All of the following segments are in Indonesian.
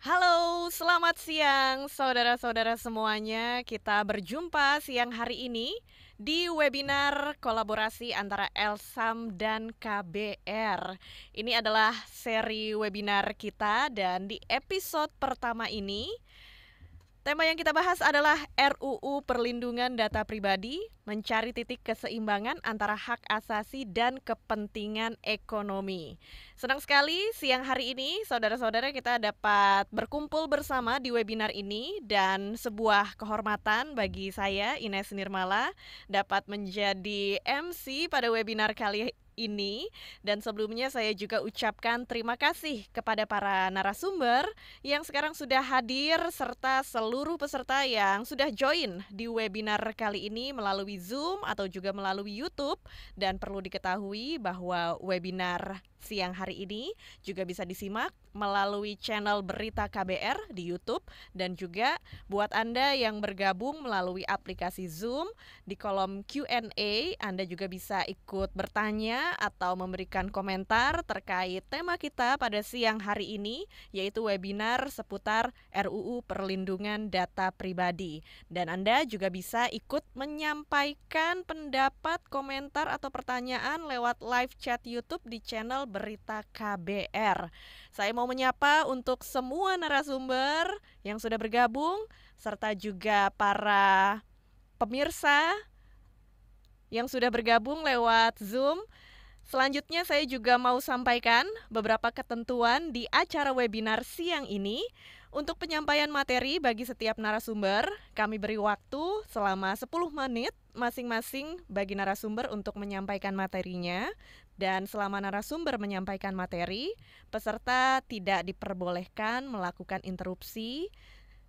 Halo, selamat siang saudara-saudara semuanya. Kita berjumpa siang hari ini di webinar kolaborasi antara Elsam dan KBR. Ini adalah seri webinar kita dan di episode pertama ini Tema yang kita bahas adalah RUU Perlindungan Data Pribadi, mencari titik keseimbangan antara hak asasi dan kepentingan ekonomi. Senang sekali siang hari ini saudara-saudara kita dapat berkumpul bersama di webinar ini dan sebuah kehormatan bagi saya Ines Nirmala dapat menjadi MC pada webinar kali ini dan sebelumnya saya juga ucapkan terima kasih kepada para narasumber yang sekarang sudah hadir serta seluruh peserta yang sudah join di webinar kali ini melalui Zoom atau juga melalui YouTube dan perlu diketahui bahwa webinar siang hari ini juga bisa disimak melalui channel Berita KBR di YouTube dan juga buat Anda yang bergabung melalui aplikasi Zoom di kolom Q&A Anda juga bisa ikut bertanya atau memberikan komentar terkait tema kita pada siang hari ini yaitu webinar seputar RUU Perlindungan Data Pribadi dan Anda juga bisa ikut menyampaikan pendapat, komentar atau pertanyaan lewat live chat YouTube di channel Berita KBR. Saya mau menyapa untuk semua narasumber yang sudah bergabung serta juga para pemirsa yang sudah bergabung lewat Zoom. Selanjutnya saya juga mau sampaikan beberapa ketentuan di acara webinar siang ini. Untuk penyampaian materi bagi setiap narasumber, kami beri waktu selama 10 menit masing-masing bagi narasumber untuk menyampaikan materinya. Dan selama narasumber menyampaikan materi, peserta tidak diperbolehkan melakukan interupsi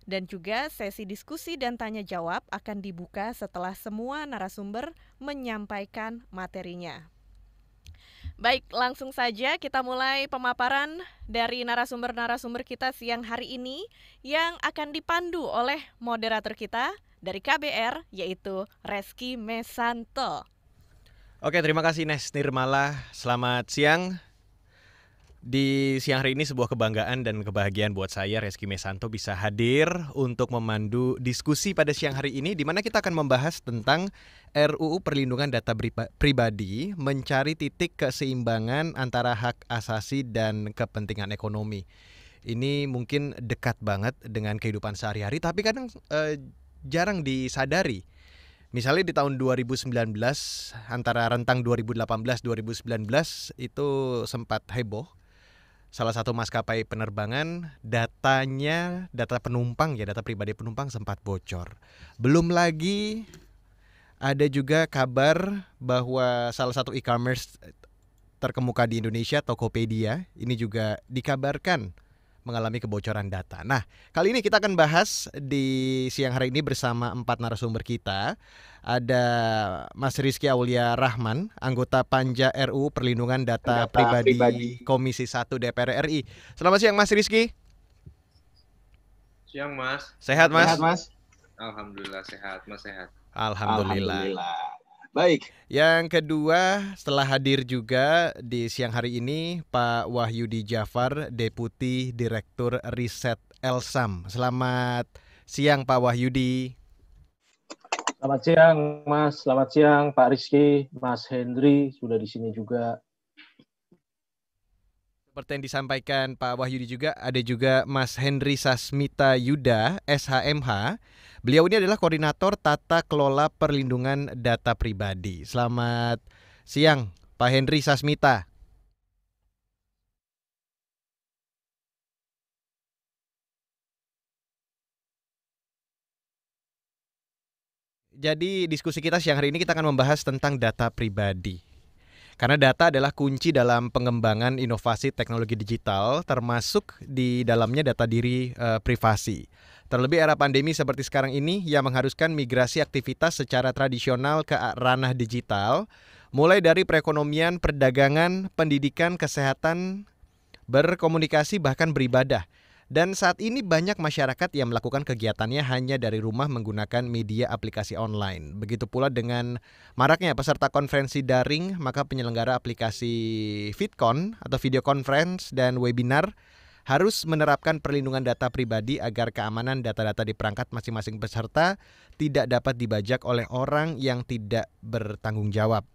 dan juga sesi diskusi dan tanya jawab akan dibuka setelah semua narasumber menyampaikan materinya. Baik, langsung saja kita mulai pemaparan dari narasumber-narasumber kita siang hari ini yang akan dipandu oleh moderator kita dari KBR yaitu Reski Mesanto. Oke, terima kasih Nes Nirmala. Selamat siang. Di siang hari ini sebuah kebanggaan dan kebahagiaan buat saya Reski Mesanto bisa hadir untuk memandu diskusi pada siang hari ini di mana kita akan membahas tentang RUU Perlindungan Data Pribadi mencari titik keseimbangan antara hak asasi dan kepentingan ekonomi. Ini mungkin dekat banget dengan kehidupan sehari-hari tapi kadang eh, jarang disadari Misalnya di tahun 2019 antara rentang 2018-2019 itu sempat heboh salah satu maskapai penerbangan datanya data penumpang ya data pribadi penumpang sempat bocor. Belum lagi ada juga kabar bahwa salah satu e-commerce terkemuka di Indonesia Tokopedia ini juga dikabarkan mengalami kebocoran data. Nah, kali ini kita akan bahas di siang hari ini bersama empat narasumber kita. Ada Mas Rizky Aulia Rahman, anggota Panja RU Perlindungan Data, data Pribadi, Pribadi Komisi 1 DPR RI. Selamat siang Mas Rizky. Siang Mas. Sehat Mas? Sehat Mas. Alhamdulillah sehat, Mas sehat. Alhamdulillah. Alhamdulillah. Baik. Yang kedua, setelah hadir juga di siang hari ini Pak Wahyudi Jafar, Deputi Direktur Riset Elsam. Selamat siang Pak Wahyudi. Selamat siang Mas, selamat siang Pak Rizky, Mas Hendri sudah di sini juga. Seperti yang disampaikan Pak Wahyudi juga, ada juga Mas Henry Sasmita Yuda, SHMH. Beliau ini adalah koordinator tata kelola perlindungan data pribadi. Selamat siang, Pak Henry Sasmita. Jadi diskusi kita siang hari ini kita akan membahas tentang data pribadi. Karena data adalah kunci dalam pengembangan inovasi teknologi digital, termasuk di dalamnya data diri e, privasi. Terlebih era pandemi seperti sekarang ini yang mengharuskan migrasi aktivitas secara tradisional ke ranah digital, mulai dari perekonomian, perdagangan, pendidikan, kesehatan, berkomunikasi, bahkan beribadah – dan saat ini banyak masyarakat yang melakukan kegiatannya hanya dari rumah menggunakan media aplikasi online. Begitu pula dengan maraknya peserta konferensi daring, maka penyelenggara aplikasi VidCon atau video conference dan webinar harus menerapkan perlindungan data pribadi agar keamanan data-data di perangkat masing-masing peserta tidak dapat dibajak oleh orang yang tidak bertanggung jawab.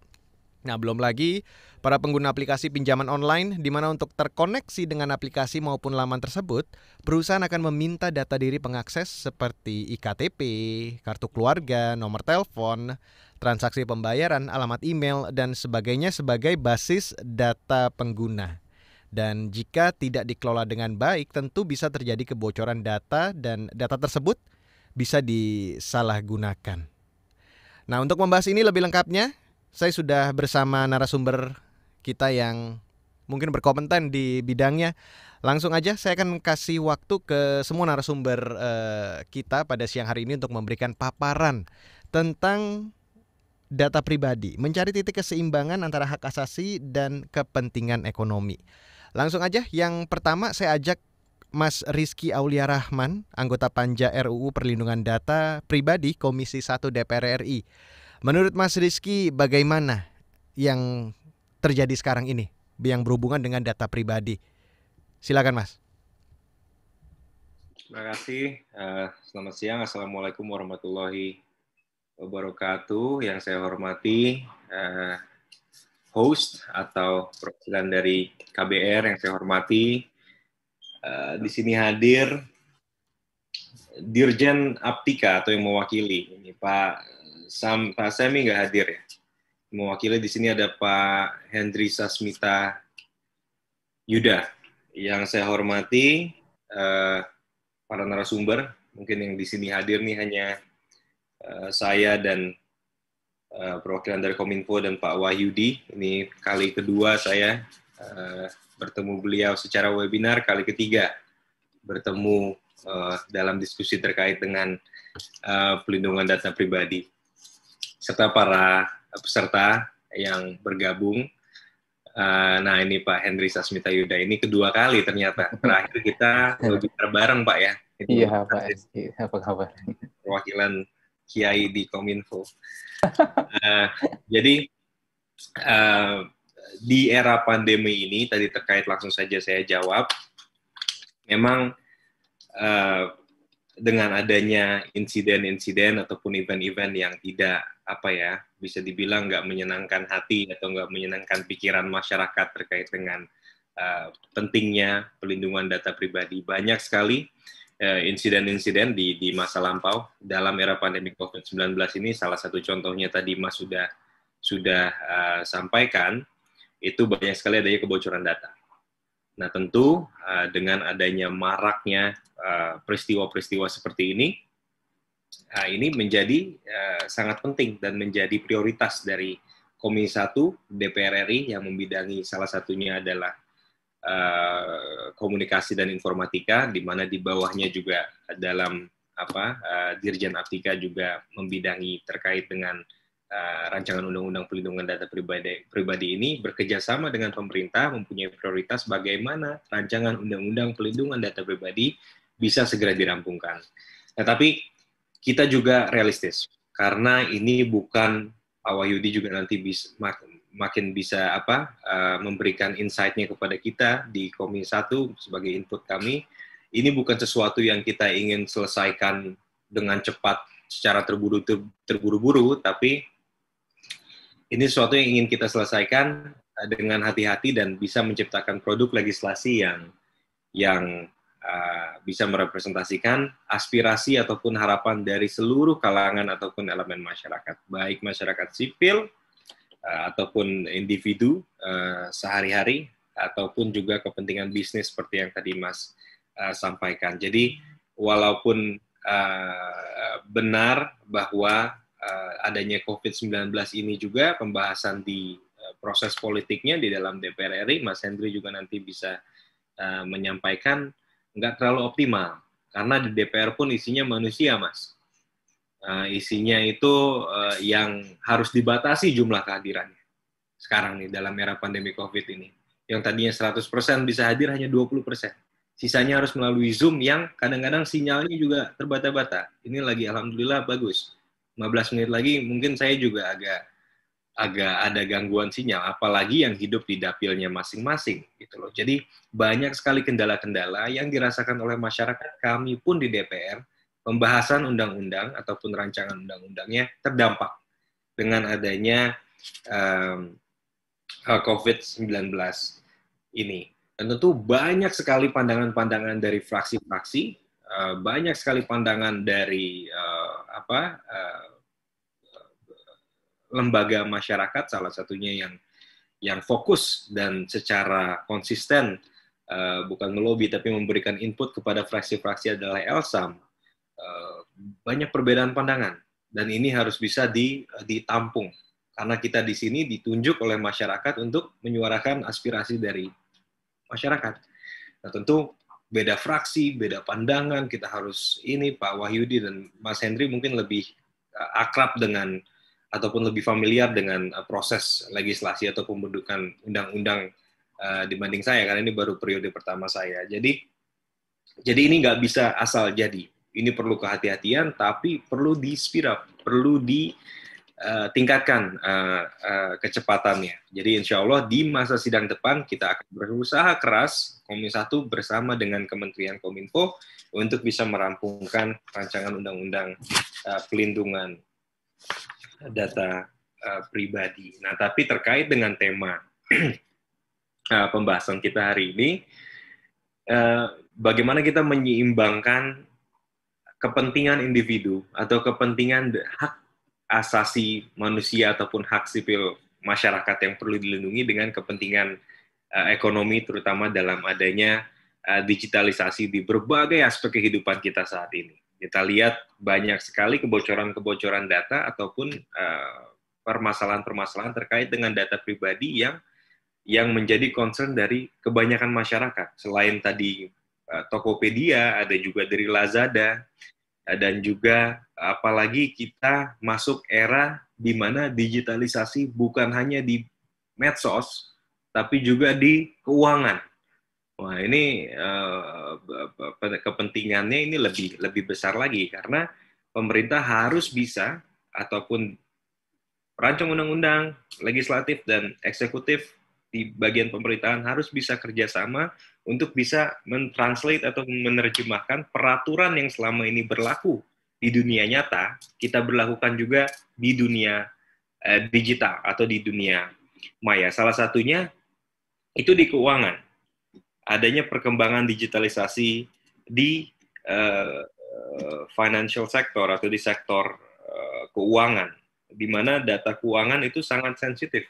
Nah, belum lagi para pengguna aplikasi pinjaman online di mana untuk terkoneksi dengan aplikasi maupun laman tersebut, perusahaan akan meminta data diri pengakses seperti IKTP, kartu keluarga, nomor telepon, transaksi pembayaran, alamat email dan sebagainya sebagai basis data pengguna. Dan jika tidak dikelola dengan baik, tentu bisa terjadi kebocoran data dan data tersebut bisa disalahgunakan. Nah, untuk membahas ini lebih lengkapnya, saya sudah bersama narasumber kita yang mungkin berkomentar di bidangnya. Langsung aja saya akan kasih waktu ke semua narasumber uh, kita pada siang hari ini untuk memberikan paparan tentang data pribadi, mencari titik keseimbangan antara hak asasi dan kepentingan ekonomi. Langsung aja yang pertama saya ajak Mas Rizky Aulia Rahman, anggota Panja RUU Perlindungan Data Pribadi Komisi 1 DPR RI. Menurut Mas Rizky bagaimana yang terjadi sekarang ini yang berhubungan dengan data pribadi? Silakan Mas. Terima kasih. Uh, selamat siang. Assalamualaikum warahmatullahi wabarakatuh. Yang saya hormati uh, host atau perwakilan dari KBR yang saya hormati. Uh, di sini hadir Dirjen Aptika atau yang mewakili ini Pak Sam, Pak Semi nggak hadir ya. Mewakili di sini ada Pak Hendri Sasmita Yuda yang saya hormati uh, para narasumber mungkin yang di sini hadir nih hanya uh, saya dan uh, perwakilan dari Kominfo dan Pak Wahyudi ini kali kedua saya uh, bertemu beliau secara webinar kali ketiga bertemu uh, dalam diskusi terkait dengan uh, pelindungan data pribadi serta para peserta yang bergabung. Uh, nah ini Pak Henry Sasmita Yuda ini kedua kali ternyata. Terakhir kita lebih bareng Pak ya. Itu iya Pak, iya, apa kabar? Perwakilan Kiai di Kominfo. uh, jadi uh, di era pandemi ini, tadi terkait langsung saja saya jawab, memang uh, dengan adanya insiden-insiden ataupun event-event yang tidak apa ya bisa dibilang nggak menyenangkan hati atau nggak menyenangkan pikiran masyarakat terkait dengan uh, pentingnya pelindungan data pribadi banyak sekali eh, insiden-insiden uh, di di masa lampau dalam era pandemi COVID-19 ini salah satu contohnya tadi Mas sudah sudah uh, sampaikan itu banyak sekali adanya kebocoran data Nah, tentu uh, dengan adanya maraknya eh, peristiwa-peristiwa uh, seperti ini, uh, ini menjadi uh, sangat penting dan menjadi prioritas dari Komisi 1 DPR RI yang membidangi salah satunya adalah uh, komunikasi dan informatika, di mana di bawahnya juga dalam apa uh, Dirjen Aptika juga membidangi terkait dengan Uh, rancangan undang-undang pelindungan data pribadi pribadi ini bekerjasama dengan pemerintah mempunyai prioritas bagaimana rancangan undang-undang pelindungan data pribadi bisa segera dirampungkan. Tetapi nah, kita juga realistis karena ini bukan Pak Wahyudi juga nanti bisa mak, makin bisa apa uh, memberikan insight-nya kepada kita di Komisi Satu sebagai input kami. Ini bukan sesuatu yang kita ingin selesaikan dengan cepat secara terburu-buru, terburu-buru, tapi ini sesuatu yang ingin kita selesaikan eh, dengan hati-hati dan bisa menciptakan produk legislasi yang yang uh, bisa merepresentasikan aspirasi ataupun harapan dari seluruh kalangan ataupun elemen masyarakat, baik masyarakat sipil uh, ataupun individu uh, sehari-hari ataupun juga kepentingan bisnis seperti yang tadi Mas uh, sampaikan. Jadi walaupun uh, benar bahwa Eh, adanya COVID-19 ini juga pembahasan di eh, proses politiknya di dalam DPR RI, Mas Hendri juga nanti bisa eh, menyampaikan nggak terlalu optimal karena di DPR pun isinya manusia, Mas. Isinya itu yang harus dibatasi jumlah kehadirannya sekarang nih dalam era pandemi COVID ini. Yang tadinya 100% bisa hadir hanya 20%. Sisanya harus melalui Zoom yang kadang-kadang sinyalnya juga terbata-bata. Ini lagi alhamdulillah bagus 15 menit lagi mungkin saya juga agak agak ada gangguan sinyal, apalagi yang hidup di dapilnya masing-masing gitu loh. Jadi banyak sekali kendala-kendala yang dirasakan oleh masyarakat kami pun di DPR pembahasan undang-undang ataupun rancangan undang-undangnya terdampak dengan adanya um, eh, COVID-19 ini. Dan tentu banyak sekali pandangan-pandangan dari fraksi-fraksi Eh, banyak sekali pandangan dari uh, apa uh, lembaga masyarakat salah satunya yang yang fokus dan secara konsisten uh, bukan melobi tapi memberikan input kepada fraksi-fraksi adalah Elsam uh, banyak perbedaan pandangan dan ini harus bisa di, ditampung karena kita di sini ditunjuk oleh masyarakat untuk menyuarakan aspirasi dari masyarakat. Nah, tentu beda fraksi, beda pandangan, kita harus ini Pak Wahyudi dan Mas Hendri mungkin lebih eh, akrab dengan ataupun lebih familiar dengan eh, proses legislasi atau pembentukan undang-undang uh, dibanding saya karena ini baru periode pertama saya. Jadi jadi ini nggak bisa asal jadi. Ini perlu kehati-hatian tapi perlu di speed up, perlu di uh, tingkatkan uh, uh, kecepatannya. Jadi insya Allah di masa sidang depan kita akan berusaha keras Komisi 1 bersama dengan Kementerian Kominfo untuk bisa merampungkan rancangan undang-undang uh, pelindungan data uh, pribadi. Nah, tapi terkait dengan tema uh, pembahasan kita hari ini, uh, bagaimana kita menyeimbangkan kepentingan individu atau kepentingan hak asasi manusia ataupun hak sipil masyarakat yang perlu dilindungi dengan kepentingan uh, ekonomi terutama dalam adanya uh, digitalisasi di berbagai aspek kehidupan kita saat ini. Kita lihat banyak sekali kebocoran-kebocoran data ataupun eh, permasalahan-permasalahan terkait dengan data pribadi yang yang menjadi concern dari kebanyakan masyarakat. Selain tadi Tokopedia, ada juga dari Lazada, dan juga apalagi kita masuk era di mana digitalisasi bukan hanya di medsos tapi juga di keuangan. Wah, ini eh, kepentingannya ini lebih lebih besar lagi karena pemerintah harus bisa ataupun rancang undang-undang, legislatif dan eksekutif di bagian pemerintahan harus bisa kerjasama untuk bisa mentranslate atau menerjemahkan peraturan yang selama ini berlaku di dunia nyata kita berlakukan juga di dunia eh, digital atau di dunia maya. Salah satunya itu di keuangan. Adanya perkembangan digitalisasi di eh, financial sector atau di sektor eh, keuangan, di mana data keuangan itu sangat sensitif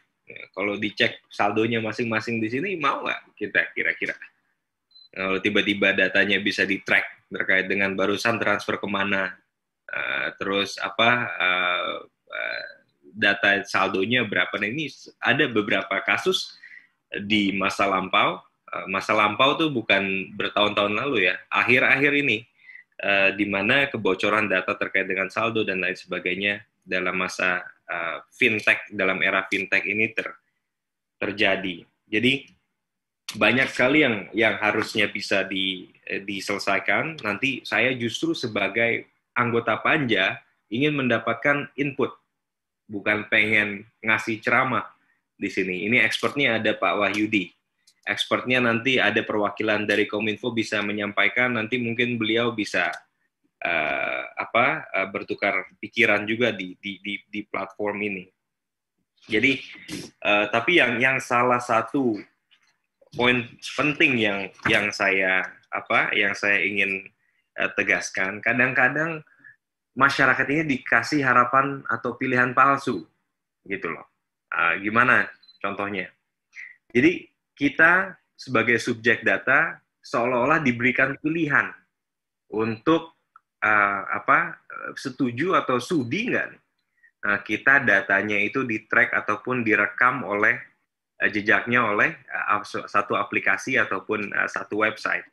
kalau dicek saldonya masing-masing di sini mau nggak kita kira-kira? kalau tiba-tiba datanya bisa di track terkait dengan barusan transfer kemana, uh, terus apa uh, data saldonya berapa? Nah ini ada beberapa kasus di masa lampau. masa lampau tuh bukan bertahun-tahun lalu ya, akhir-akhir ini uh, di mana kebocoran data terkait dengan saldo dan lain sebagainya dalam masa uh, fintech dalam era fintech ini ter, terjadi. Jadi banyak sekali yang yang harusnya bisa di, eh, diselesaikan. Nanti saya justru sebagai anggota Panja ingin mendapatkan input, bukan pengen ngasih ceramah di sini. Ini expertnya ada Pak Wahyudi. Expertnya nanti ada perwakilan dari Kominfo bisa menyampaikan, nanti mungkin beliau bisa uh, apa uh, bertukar pikiran juga di di di, di platform ini. Jadi uh, tapi yang yang salah satu poin penting yang yang saya apa yang saya ingin uh, tegaskan kadang-kadang masyarakat ini dikasih harapan atau pilihan palsu gitu loh. Uh, gimana contohnya? Jadi kita sebagai subjek data seolah-olah diberikan pilihan untuk uh, apa eh, setuju atau sudi nggak uh, kita datanya itu di track ataupun direkam oleh uh, jejaknya oleh uh, satu aplikasi ataupun uh, satu website.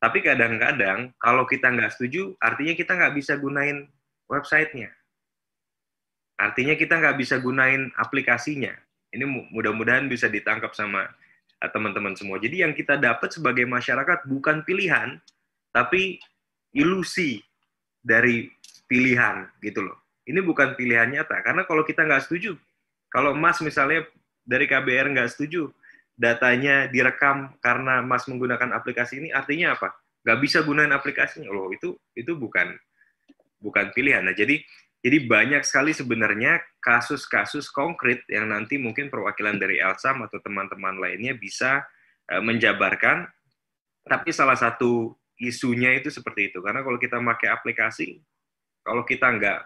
Tapi kadang-kadang kalau kita nggak setuju, artinya kita nggak bisa gunain websitenya. Artinya kita nggak bisa gunain aplikasinya. Ini mudah-mudahan bisa ditangkap sama teman-teman semua. Jadi yang kita dapat sebagai masyarakat bukan pilihan, tapi ilusi dari pilihan gitu loh. Ini bukan pilihan nyata karena kalau kita nggak setuju, kalau Mas misalnya dari KBR nggak setuju datanya direkam karena Mas menggunakan aplikasi ini artinya apa? Nggak bisa gunain aplikasinya loh itu itu bukan bukan pilihan. Nah jadi jadi banyak sekali sebenarnya kasus-kasus konkret yang nanti mungkin perwakilan dari Elsam atau teman-teman lainnya bisa eh, menjabarkan. Tapi salah satu isunya itu seperti itu. Karena kalau kita pakai aplikasi, kalau kita nggak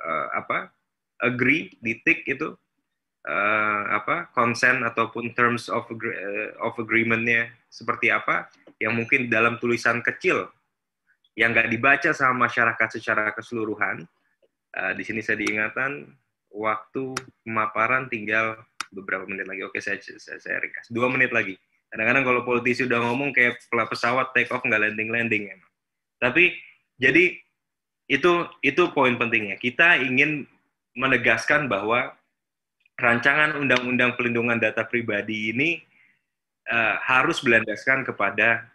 uh, apa agree di tick itu uh, apa consent ataupun terms of uh, of agreementnya seperti apa yang mungkin dalam tulisan kecil yang nggak dibaca sama masyarakat secara keseluruhan. Uh, di sini saya diingatkan waktu pemaparan tinggal beberapa menit lagi. Oke, saya saya, saya ringkas. Dua menit lagi. Kadang-kadang kalau politisi udah ngomong kayak pesawat take off nggak landing landing ya. Tapi jadi itu itu poin pentingnya. Kita ingin menegaskan bahwa rancangan undang-undang pelindungan data pribadi ini uh, harus berlandaskan kepada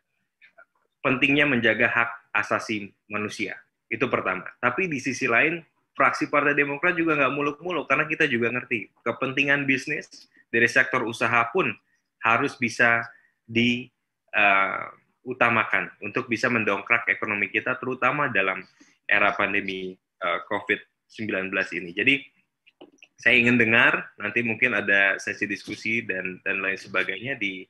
pentingnya menjaga hak asasi manusia. Itu pertama. Tapi di sisi lain fraksi Partai Demokrat juga nggak muluk-muluk karena kita juga ngerti kepentingan bisnis dari sektor usaha pun harus bisa diutamakan eh, uh, untuk bisa mendongkrak ekonomi kita terutama dalam era pandemi uh, eh, COVID-19 ini. Jadi saya ingin dengar nanti mungkin ada sesi diskusi dan dan lain sebagainya di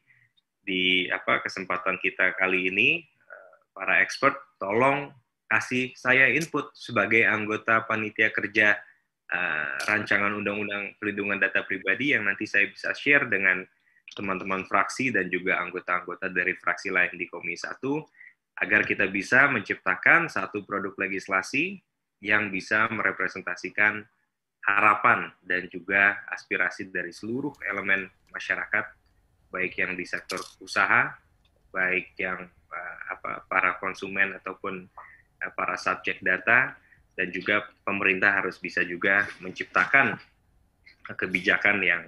di apa kesempatan kita kali ini eh, para expert tolong kasih saya input sebagai anggota panitia kerja uh, rancangan undang-undang pelindungan data pribadi yang nanti saya bisa share dengan teman-teman fraksi dan juga anggota-anggota dari fraksi lain di Komisi 1 agar kita bisa menciptakan satu produk legislasi yang bisa merepresentasikan harapan dan juga aspirasi dari seluruh elemen masyarakat baik yang di sektor usaha, baik yang eh, apa para konsumen ataupun eh, para subjek data dan juga pemerintah harus bisa juga menciptakan kebijakan yang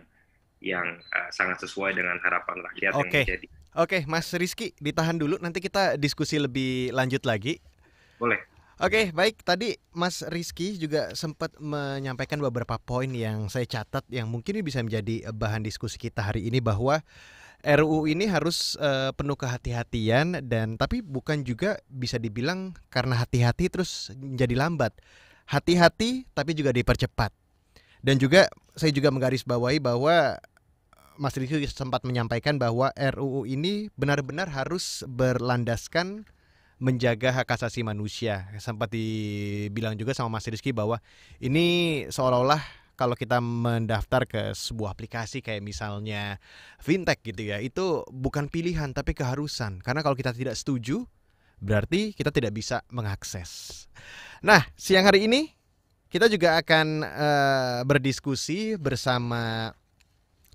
yang uh, sangat sesuai dengan harapan rakyat okay. yang terjadi. Oke, okay, Mas Rizky, ditahan dulu. Nanti kita diskusi lebih lanjut lagi. Boleh. Oke, okay, baik. Tadi Mas Rizky juga sempat menyampaikan beberapa poin yang saya catat yang mungkin bisa menjadi bahan diskusi kita hari ini bahwa RUU ini harus uh, penuh kehati-hatian dan tapi bukan juga bisa dibilang karena hati-hati terus menjadi lambat. Hati-hati tapi juga dipercepat. Dan juga saya juga menggarisbawahi bahwa eh, Mas Rizky sempat menyampaikan bahwa RUU ini benar-benar harus berlandaskan menjaga hak asasi manusia. Sempat dibilang juga sama Mas Rizky bahwa ini seolah-olah kalau kita mendaftar ke sebuah aplikasi kayak misalnya fintech gitu ya, itu bukan pilihan tapi keharusan. Karena kalau kita tidak setuju, berarti kita tidak bisa mengakses. Nah, siang hari ini kita juga akan uh, berdiskusi bersama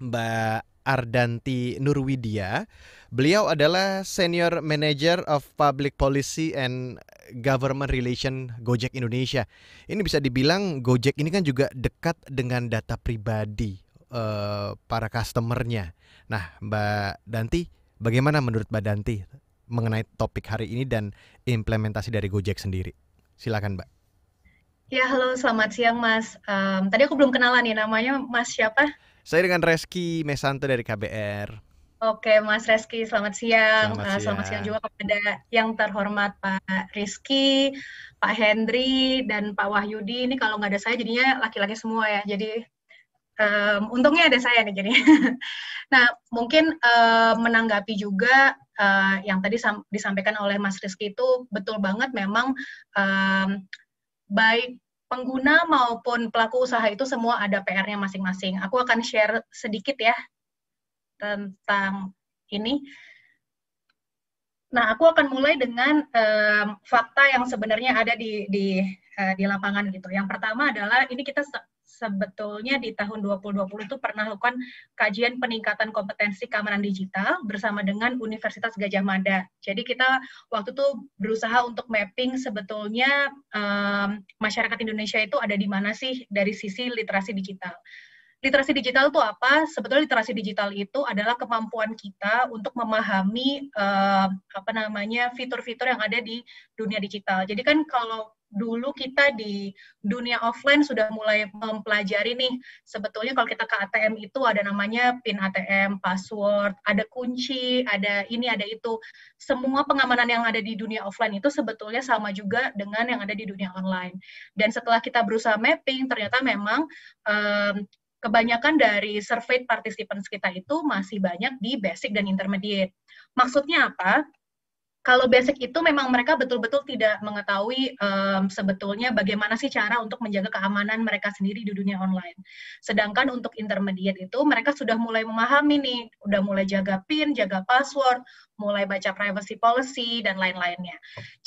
Mbak Ardanti Nurwidia. Beliau adalah Senior Manager of Public Policy and Government Relation Gojek Indonesia. Ini bisa dibilang Gojek ini kan juga dekat dengan data pribadi uh, para customernya. Nah, Mbak Danti, bagaimana menurut Mbak Danti mengenai topik hari ini dan implementasi dari Gojek sendiri? Silakan, Mbak. Ya, halo, selamat siang Mas. Um, tadi aku belum kenalan nih namanya Mas siapa? Saya dengan Reski Mesanto dari KBR. Oke, Mas Reski, selamat siang. Selamat eh, siang, selamat siang juga kepada yang terhormat Pak Rizky, Pak Hendri, dan Pak Wahyudi. Ini kalau nggak ada saya jadinya laki-laki semua ya. Jadi um, untungnya ada saya nih jadi. nah, mungkin uh, menanggapi juga uh, yang tadi disampaikan oleh Mas Rizky itu betul banget memang um, baik pengguna maupun pelaku usaha itu semua ada PR-nya masing-masing. Aku akan share sedikit ya tentang ini. Nah, aku akan mulai dengan um, fakta yang sebenarnya ada di di uh, di lapangan gitu. Yang pertama adalah ini kita sebetulnya di tahun 2020 itu pernah lakukan kajian peningkatan kompetensi keamanan digital bersama dengan Universitas Gajah Mada. Jadi kita waktu itu berusaha untuk mapping sebetulnya um, masyarakat Indonesia itu ada di mana sih dari sisi literasi digital literasi digital itu apa? Sebetulnya literasi digital itu adalah kemampuan kita untuk memahami uh, apa namanya fitur-fitur yang ada di dunia digital. Jadi kan kalau dulu kita di dunia offline sudah mulai mempelajari nih sebetulnya kalau kita ke ATM itu ada namanya PIN ATM, password, ada kunci, ada ini, ada itu. Semua pengamanan yang ada di dunia offline itu sebetulnya sama juga dengan yang ada di dunia online. Dan setelah kita berusaha mapping, ternyata memang um, kebanyakan dari survei participants kita itu masih banyak di basic dan intermediate. Maksudnya apa? kalau basic itu memang mereka betul-betul tidak mengetahui um, sebetulnya bagaimana sih cara untuk menjaga keamanan mereka sendiri di dunia online. Sedangkan untuk intermediate itu mereka sudah mulai memahami nih, udah mulai jaga PIN, jaga password, mulai baca privacy policy dan lain-lainnya.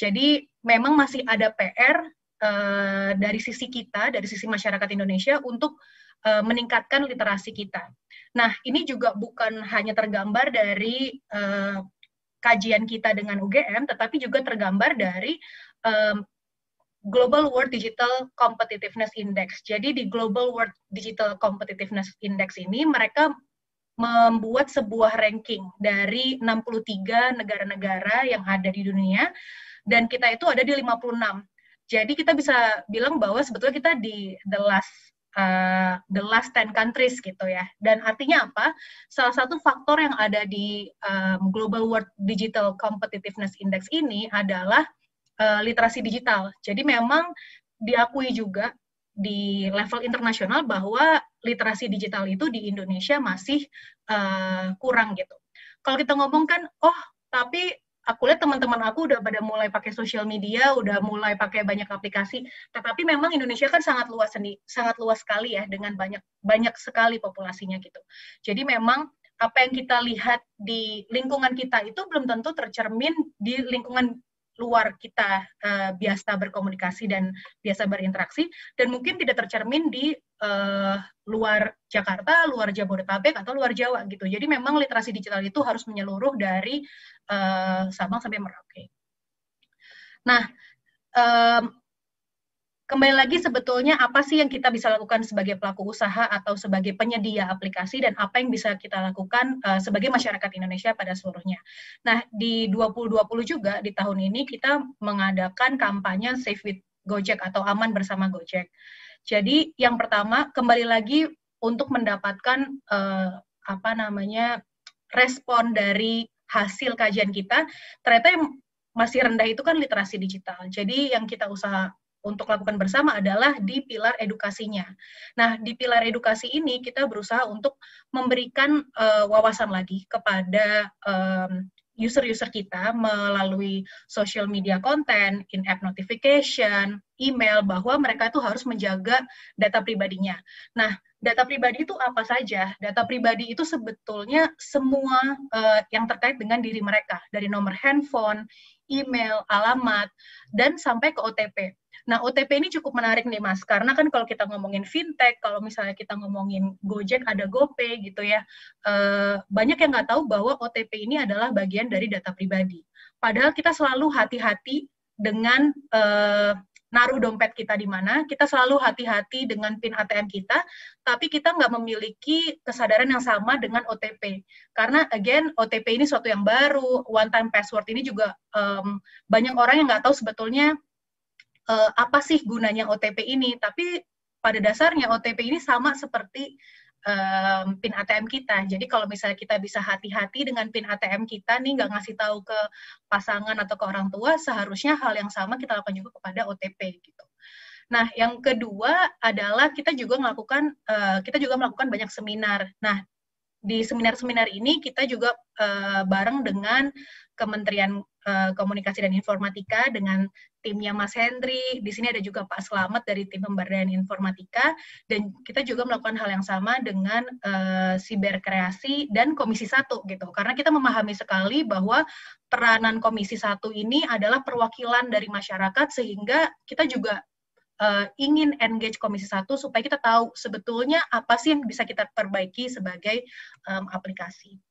Jadi memang masih ada PR uh, eh, dari sisi kita, dari sisi masyarakat Indonesia untuk eh, meningkatkan literasi kita. Nah, ini juga bukan hanya tergambar dari uh, kajian kita dengan UGM, tetapi juga tergambar dari um, Global World Digital Competitiveness Index. Jadi di Global World Digital Competitiveness Index ini mereka membuat sebuah ranking dari 63 negara-negara yang ada di dunia dan kita itu ada di 56. Jadi kita bisa bilang bahwa sebetulnya kita di the last uh, the last ten countries gitu ya. Dan artinya apa? Salah satu faktor yang ada di um, Global World Digital Competitiveness Index ini adalah uh, literasi digital. Jadi memang diakui juga di level internasional bahwa literasi digital itu di Indonesia masih uh, kurang gitu. Kalau kita ngomong kan, oh tapi aku lihat teman-teman aku udah pada mulai pakai sosial media, udah mulai pakai banyak aplikasi. Tetapi memang Indonesia kan sangat luas sangat luas sekali ya dengan banyak banyak sekali populasinya gitu. Jadi memang apa yang kita lihat di lingkungan kita itu belum tentu tercermin di lingkungan luar kita uh, biasa berkomunikasi dan biasa berinteraksi dan mungkin tidak tercermin di uh, luar Jakarta, luar Jabodetabek atau luar Jawa gitu. Jadi memang literasi digital itu harus menyeluruh dari uh, Sabang sampai Merauke. Nah, um, kembali lagi sebetulnya apa sih yang kita bisa lakukan sebagai pelaku usaha atau sebagai penyedia aplikasi dan apa yang bisa kita lakukan eh, sebagai masyarakat Indonesia pada seluruhnya. Nah, di 2020 juga di tahun ini kita mengadakan kampanye Safe with Gojek atau Aman bersama Gojek. Jadi, yang pertama kembali lagi untuk mendapatkan uh, apa namanya respon dari hasil kajian kita, ternyata yang masih rendah itu kan literasi digital. Jadi yang kita usaha untuk lakukan bersama adalah di pilar edukasinya. Nah, di pilar edukasi ini kita berusaha untuk memberikan uh, wawasan lagi kepada user eh, user-user kita melalui social media content, in-app notification, email, bahwa mereka itu harus menjaga data pribadinya. Nah, data pribadi itu apa saja? Data pribadi itu sebetulnya semua uh, yang terkait dengan diri mereka, dari nomor handphone, email, alamat, dan sampai ke OTP. Nah, OTP ini cukup menarik nih, Mas, karena kan kalau kita ngomongin fintech, kalau misalnya kita ngomongin Gojek, ada GoPay gitu ya, e, banyak yang nggak tahu bahwa OTP ini adalah bagian dari data pribadi. Padahal kita selalu hati-hati dengan e, naruh dompet kita di mana, kita selalu hati-hati dengan PIN ATM kita, tapi kita nggak memiliki kesadaran yang sama dengan OTP. Karena again, OTP ini suatu yang baru, one time password ini juga um, banyak orang yang nggak tahu sebetulnya uh, apa sih gunanya OTP ini, tapi pada dasarnya OTP ini sama seperti um, PIN ATM kita. Jadi kalau misalnya kita bisa hati-hati dengan PIN ATM kita nih nggak ngasih tahu ke pasangan atau ke orang tua, seharusnya hal yang sama kita lakukan juga kepada OTP gitu. Nah, yang kedua adalah kita juga melakukan uh, kita juga melakukan banyak seminar. Nah, di seminar-seminar ini kita juga uh, bareng dengan Kementerian Eh, komunikasi dan Informatika dengan timnya Mas Hendri. Di sini ada juga Pak Selamat dari tim pemberdayaan informatika dan kita juga melakukan hal yang sama dengan uh, eh, Kreasi dan Komisi Satu gitu. Karena kita memahami sekali bahwa peranan Komisi Satu ini adalah perwakilan dari masyarakat sehingga kita juga uh, ingin engage Komisi Satu supaya kita tahu sebetulnya apa sih yang bisa kita perbaiki sebagai um, aplikasi.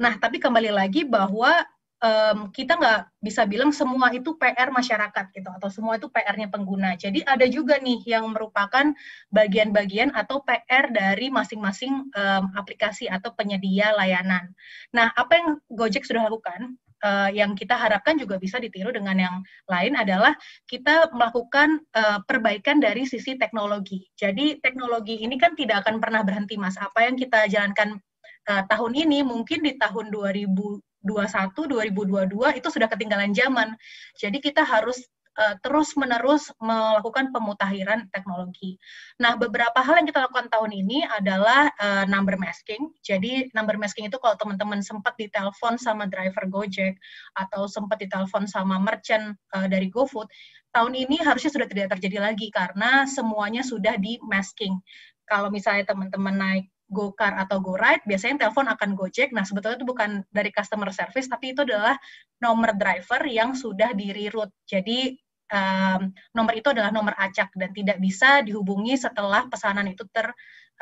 Nah, tapi kembali lagi bahwa um, kita nggak bisa bilang semua itu PR masyarakat gitu atau semua itu PR-nya pengguna. Jadi ada juga nih yang merupakan bagian-bagian atau PR dari masing-masing um, aplikasi atau penyedia layanan. Nah, apa yang Gojek sudah lakukan? Uh, yang kita harapkan juga bisa ditiru dengan yang lain adalah kita melakukan uh, perbaikan dari sisi teknologi. Jadi teknologi ini kan tidak akan pernah berhenti, mas. Apa yang kita jalankan Nah, tahun ini mungkin di tahun 2021 2022 itu sudah ketinggalan zaman. Jadi kita harus uh, terus-menerus melakukan pemutahiran teknologi. Nah, beberapa hal yang kita lakukan tahun ini adalah uh, number masking. Jadi, number masking itu kalau teman-teman sempat ditelepon sama driver Gojek atau sempat ditelepon sama merchant uh, dari GoFood, tahun ini harusnya sudah tidak terjadi lagi karena semuanya sudah di masking. Kalau misalnya teman-teman naik GoCar atau GoRide, biasanya telepon akan Gojek. Nah, sebetulnya itu bukan dari customer service, tapi itu adalah nomor driver yang sudah di reroute. Jadi, um, nomor itu adalah nomor acak dan tidak bisa dihubungi setelah pesanan itu ter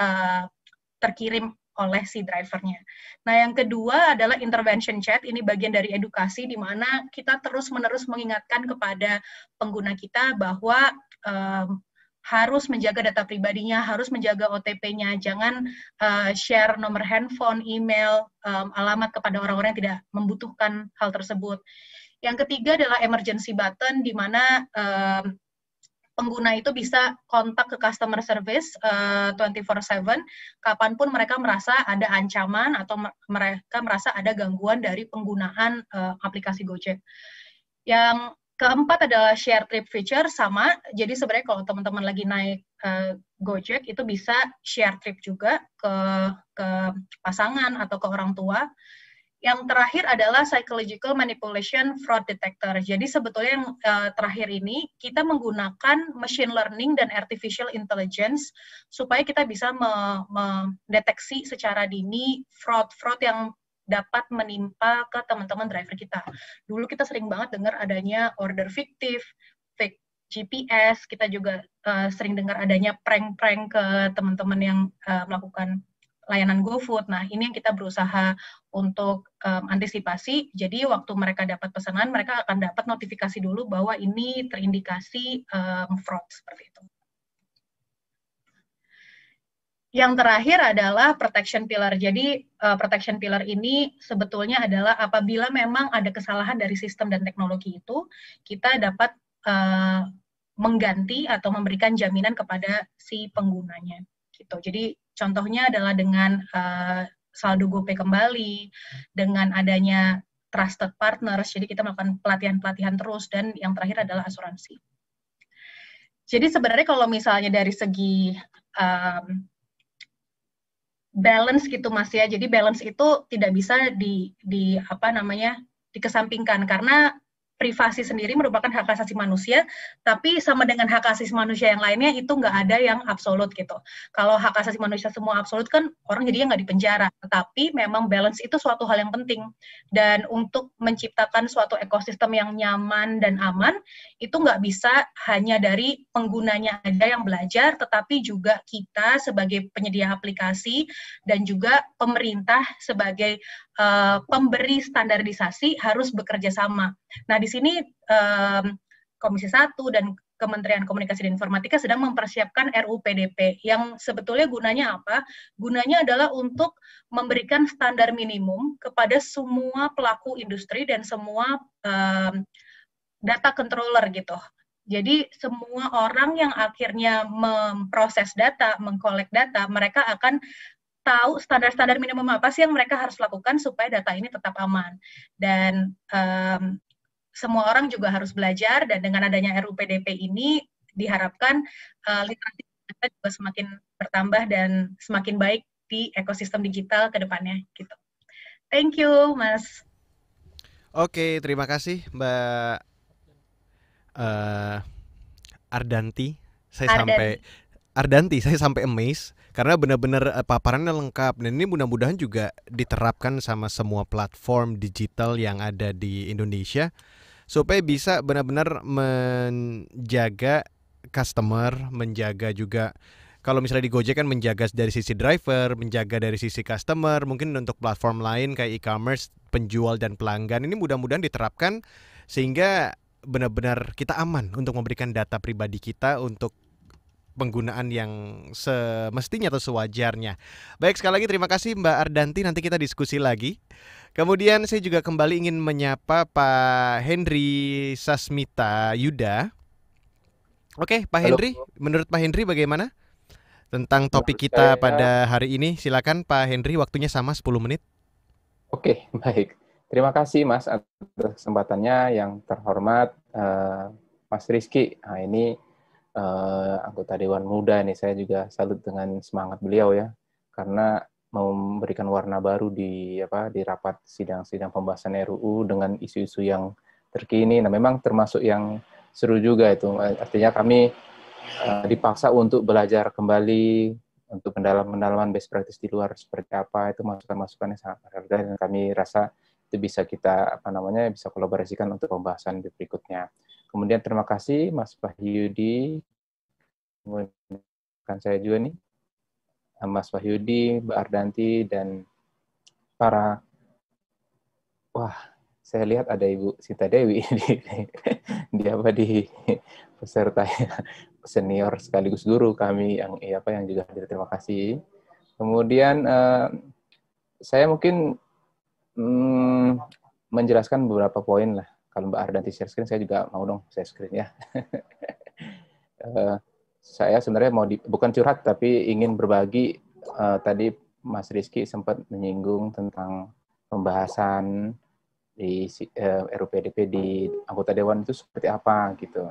uh, terkirim oleh si drivernya. Nah, yang kedua adalah intervention chat. Ini bagian dari edukasi di mana kita terus-menerus mengingatkan kepada pengguna kita bahwa um, harus menjaga data pribadinya, harus menjaga OTP-nya, jangan uh, share nomor handphone, email, um, alamat kepada orang-orang yang tidak membutuhkan hal tersebut. Yang ketiga adalah emergency button, di mana um, pengguna itu bisa kontak ke customer service uh, eh, 24/7 kapanpun mereka merasa ada ancaman atau mereka merasa ada gangguan dari penggunaan uh, aplikasi Gojek. Yang Keempat adalah share trip feature sama. Jadi sebenarnya kalau teman-teman lagi naik uh, Gojek itu bisa share trip juga ke ke pasangan atau ke orang tua. Yang terakhir adalah psychological manipulation fraud detector. Jadi sebetulnya yang eh, terakhir ini kita menggunakan machine learning dan artificial intelligence supaya kita bisa mendeteksi secara dini fraud-fraud yang dapat menimpa ke teman-teman driver kita. Dulu kita sering banget dengar adanya order fiktif, fake GPS, kita juga uh, sering dengar adanya prank-prank ke teman-teman yang uh, melakukan layanan GoFood. Nah, ini yang kita berusaha untuk um, antisipasi. Jadi, waktu mereka dapat pesanan, mereka akan dapat notifikasi dulu bahwa ini terindikasi um, fraud seperti itu. Yang terakhir adalah protection pillar. Jadi uh, protection pillar ini sebetulnya adalah apabila memang ada kesalahan dari sistem dan teknologi itu, kita dapat uh, mengganti atau memberikan jaminan kepada si penggunanya. Gitu. Jadi contohnya adalah dengan uh, saldo GoPay kembali, dengan adanya trusted partners. Jadi kita melakukan pelatihan-pelatihan terus dan yang terakhir adalah asuransi. Jadi sebenarnya kalau misalnya dari segi um, balance gitu Mas ya. Jadi balance itu tidak bisa di di apa namanya dikesampingkan karena privasi sendiri merupakan hak asasi manusia, tapi sama dengan hak asasi manusia yang lainnya itu nggak ada yang absolut gitu. Kalau hak asasi manusia semua absolut kan orang jadinya nggak dipenjara, tetapi memang balance itu suatu hal yang penting. Dan untuk menciptakan suatu ekosistem yang nyaman dan aman, itu nggak bisa hanya dari penggunanya aja yang belajar, tetapi juga kita sebagai penyedia aplikasi dan juga pemerintah sebagai Eh, pemberi standarisasi harus bekerja sama. Nah, di sini um, Komisi 1 dan Kementerian Komunikasi dan Informatika sedang mempersiapkan RUPDP yang sebetulnya gunanya apa? Gunanya adalah untuk memberikan standar minimum kepada semua pelaku industri dan semua um, data controller gitu. Jadi semua orang yang akhirnya memproses data, mengkolek data, mereka akan tahu standar-standar minimum apa sih yang mereka harus lakukan supaya data ini tetap aman. Dan um, semua orang juga harus belajar dan dengan adanya RUPDP ini diharapkan uh, literasi kita juga semakin bertambah dan semakin baik di ekosistem digital ke depannya gitu. Thank you, Mas. Oke, terima kasih Mbak uh, Ardanti. Saya Ardan. sampai Ardanti, saya sampai amazed karena benar-benar eh, paparannya lengkap dan ini mudah-mudahan juga diterapkan sama semua platform digital yang ada di Indonesia supaya bisa benar-benar menjaga customer, menjaga juga kalau misalnya di Gojek kan menjaga dari sisi driver, menjaga dari sisi customer, mungkin untuk platform lain kayak e-commerce, penjual dan pelanggan ini mudah-mudahan diterapkan sehingga benar-benar kita aman untuk memberikan data pribadi kita untuk penggunaan yang semestinya atau sewajarnya. Baik sekali lagi terima kasih Mbak Ardanti nanti kita diskusi lagi. Kemudian saya juga kembali ingin menyapa Pak Henry Sasmita Yuda. Oke, Pak Halo. Henry, menurut Pak Henry bagaimana tentang topik kita pada hari ini? Silakan Pak Henry, waktunya sama 10 menit. Oke, baik. Terima kasih Mas atas kesempatannya yang terhormat eh, Mas Rizky. Nah, ini uh, anggota Dewan Muda ini saya juga salut dengan semangat beliau ya karena memberikan warna baru di apa di rapat sidang-sidang pembahasan RUU dengan isu-isu yang terkini. Nah, memang termasuk yang seru juga itu. Artinya kami uh, dipaksa untuk belajar kembali untuk pendalaman-pendalaman best practice di luar seperti apa itu masukan-masukannya sangat berharga dan kami rasa itu bisa kita apa namanya bisa kolaborasikan untuk pembahasan di berikutnya. Kemudian terima kasih Mas Wahyudi. Kemudian saya juga nih Mas Wahyudi, Mbak Ardanti dan para wah saya lihat ada Ibu Sita Dewi di, di apa di peserta senior sekaligus guru kami yang ya apa yang juga hadir terima kasih. Kemudian eh, saya mungkin hmm, menjelaskan beberapa poin lah kalau Mbak Ardanti share screen, saya juga mau dong share screen ya. Eh, saya sebenarnya mau di, bukan curhat, tapi ingin berbagi. Eh, tadi Mas Rizky sempat menyinggung tentang pembahasan di uh, eh, RUPDP di anggota dewan itu seperti apa gitu.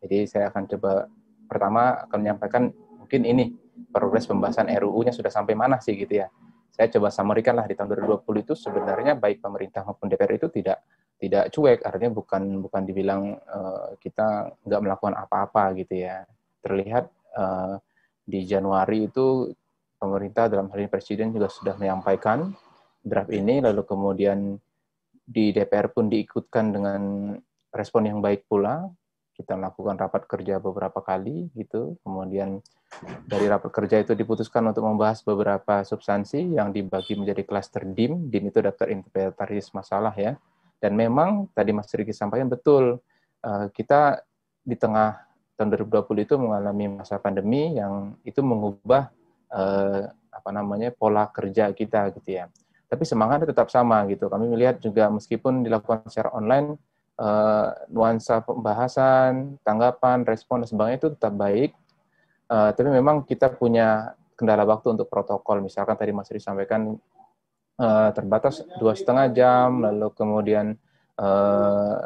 Jadi saya akan coba pertama akan menyampaikan mungkin ini progres pembahasan RUU-nya sudah sampai mana sih gitu ya. Saya coba samarkanlah lah di tahun 2020 itu sebenarnya baik pemerintah maupun DPR itu tidak tidak cuek artinya bukan bukan dibilang uh, kita nggak melakukan apa-apa gitu ya terlihat uh, di Januari itu pemerintah dalam hal ini presiden juga sudah menyampaikan draft ini lalu kemudian di DPR pun diikutkan dengan respon yang baik pula kita melakukan rapat kerja beberapa kali gitu kemudian dari rapat kerja itu diputuskan untuk membahas beberapa substansi yang dibagi menjadi klaster DIM DIM itu daftar inventaris masalah ya dan memang tadi Mas Riki sampaikan betul, eh, kita di tengah tahun 2020 itu mengalami masa pandemi yang itu mengubah eh, apa namanya pola kerja kita gitu ya. Tapi semangatnya tetap sama gitu. Kami melihat juga meskipun dilakukan secara online, eh, nuansa pembahasan, tanggapan, respon dan sebagainya itu tetap baik. tapi memang kita punya kendala waktu untuk protokol. Misalkan tadi Mas Riki sampaikan uh, terbatas dua setengah jam, lalu kemudian uh,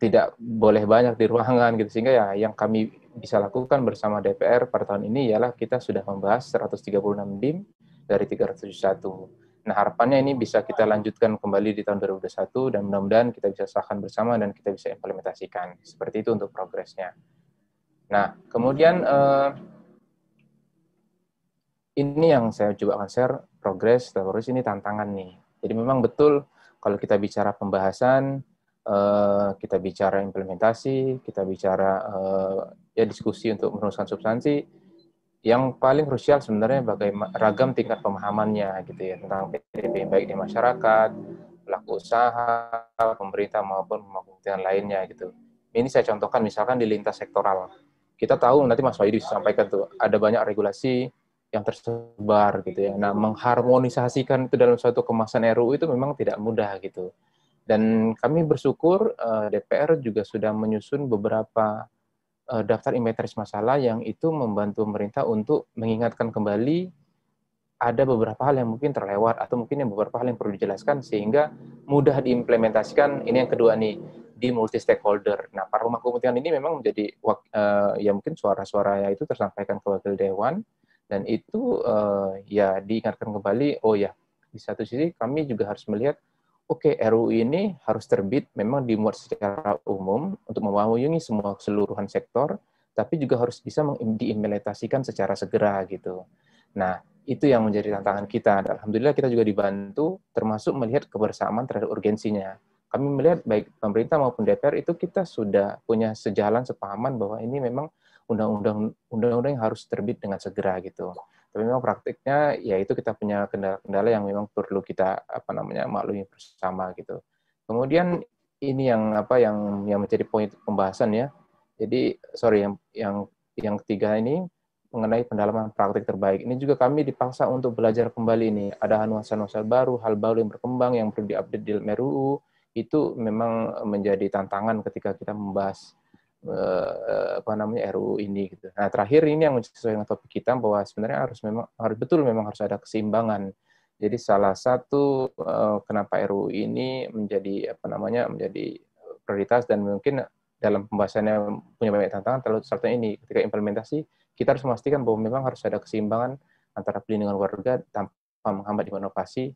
tidak boleh banyak di ruangan gitu sehingga ya yang kami bisa lakukan bersama DPR pada tahun ini ialah kita sudah membahas 136 dim dari 371. Nah harapannya ini bisa kita lanjutkan kembali di tahun 2021 dan mudah-mudahan kita bisa sahkan bersama dan kita bisa implementasikan seperti itu untuk progresnya. Nah kemudian eh, ini yang saya coba akan share progres teroris ini tantangan nih. Jadi memang betul kalau kita bicara pembahasan, eh, kita bicara implementasi, kita bicara eh, ya diskusi untuk merumuskan substansi, yang paling krusial sebenarnya bagaimana ragam tingkat pemahamannya gitu ya tentang PDP baik di masyarakat, pelaku usaha, pemerintah maupun kementerian lainnya gitu. Ini saya contohkan misalkan di lintas sektoral. Kita tahu nanti Mas Wahyudi sampaikan tuh ada banyak regulasi, yang tersebar gitu ya. Nah, mengharmonisasikan itu dalam suatu kemasan RUU itu memang tidak mudah gitu. Dan kami bersyukur uh, eh, DPR juga sudah menyusun beberapa uh, daftar inventaris masalah yang itu membantu pemerintah untuk mengingatkan kembali ada beberapa hal yang mungkin terlewat atau mungkin yang beberapa hal yang perlu dijelaskan sehingga mudah diimplementasikan. Ini yang kedua nih di multi stakeholder. Nah, para rumah kepentingan ini memang menjadi uh, ya mungkin suara-suara itu tersampaikan ke wakil dewan dan itu uh, ya diingatkan kembali, oh ya, di satu sisi kami juga harus melihat, oke okay, RUU ini harus terbit, memang dimuat secara umum untuk memayungi semua keseluruhan sektor, tapi juga harus bisa diimplementasikan secara segera gitu. Nah, itu yang menjadi tantangan kita. Dan Alhamdulillah kita juga dibantu, termasuk melihat kebersamaan terhadap urgensinya. Kami melihat baik pemerintah maupun DPR itu kita sudah punya sejalan sepahaman bahwa ini memang undang-undang undang yang harus terbit dengan segera gitu. Tapi memang praktiknya ya itu kita punya kendala-kendala yang memang perlu kita apa namanya maklumi bersama gitu. Kemudian ini yang apa yang yang menjadi poin pembahasan ya. Jadi sorry yang yang yang ketiga ini mengenai pendalaman praktik terbaik. Ini juga kami dipaksa untuk belajar kembali ini. Ada nuansa-nuansa baru, hal baru yang berkembang yang perlu diupdate di Meru Itu memang menjadi tantangan ketika kita membahas Eh, eh, apa namanya RUU ini gitu. Nah terakhir ini yang sesuai dengan topik kita bahwa sebenarnya harus memang harus betul memang harus ada keseimbangan. Jadi salah satu eh, kenapa RU ini menjadi apa namanya menjadi prioritas dan mungkin dalam pembahasannya punya banyak tantangan terlalu satu ini ketika implementasi kita harus memastikan bahwa memang harus ada keseimbangan antara pelindungan warga tanpa menghambat inovasi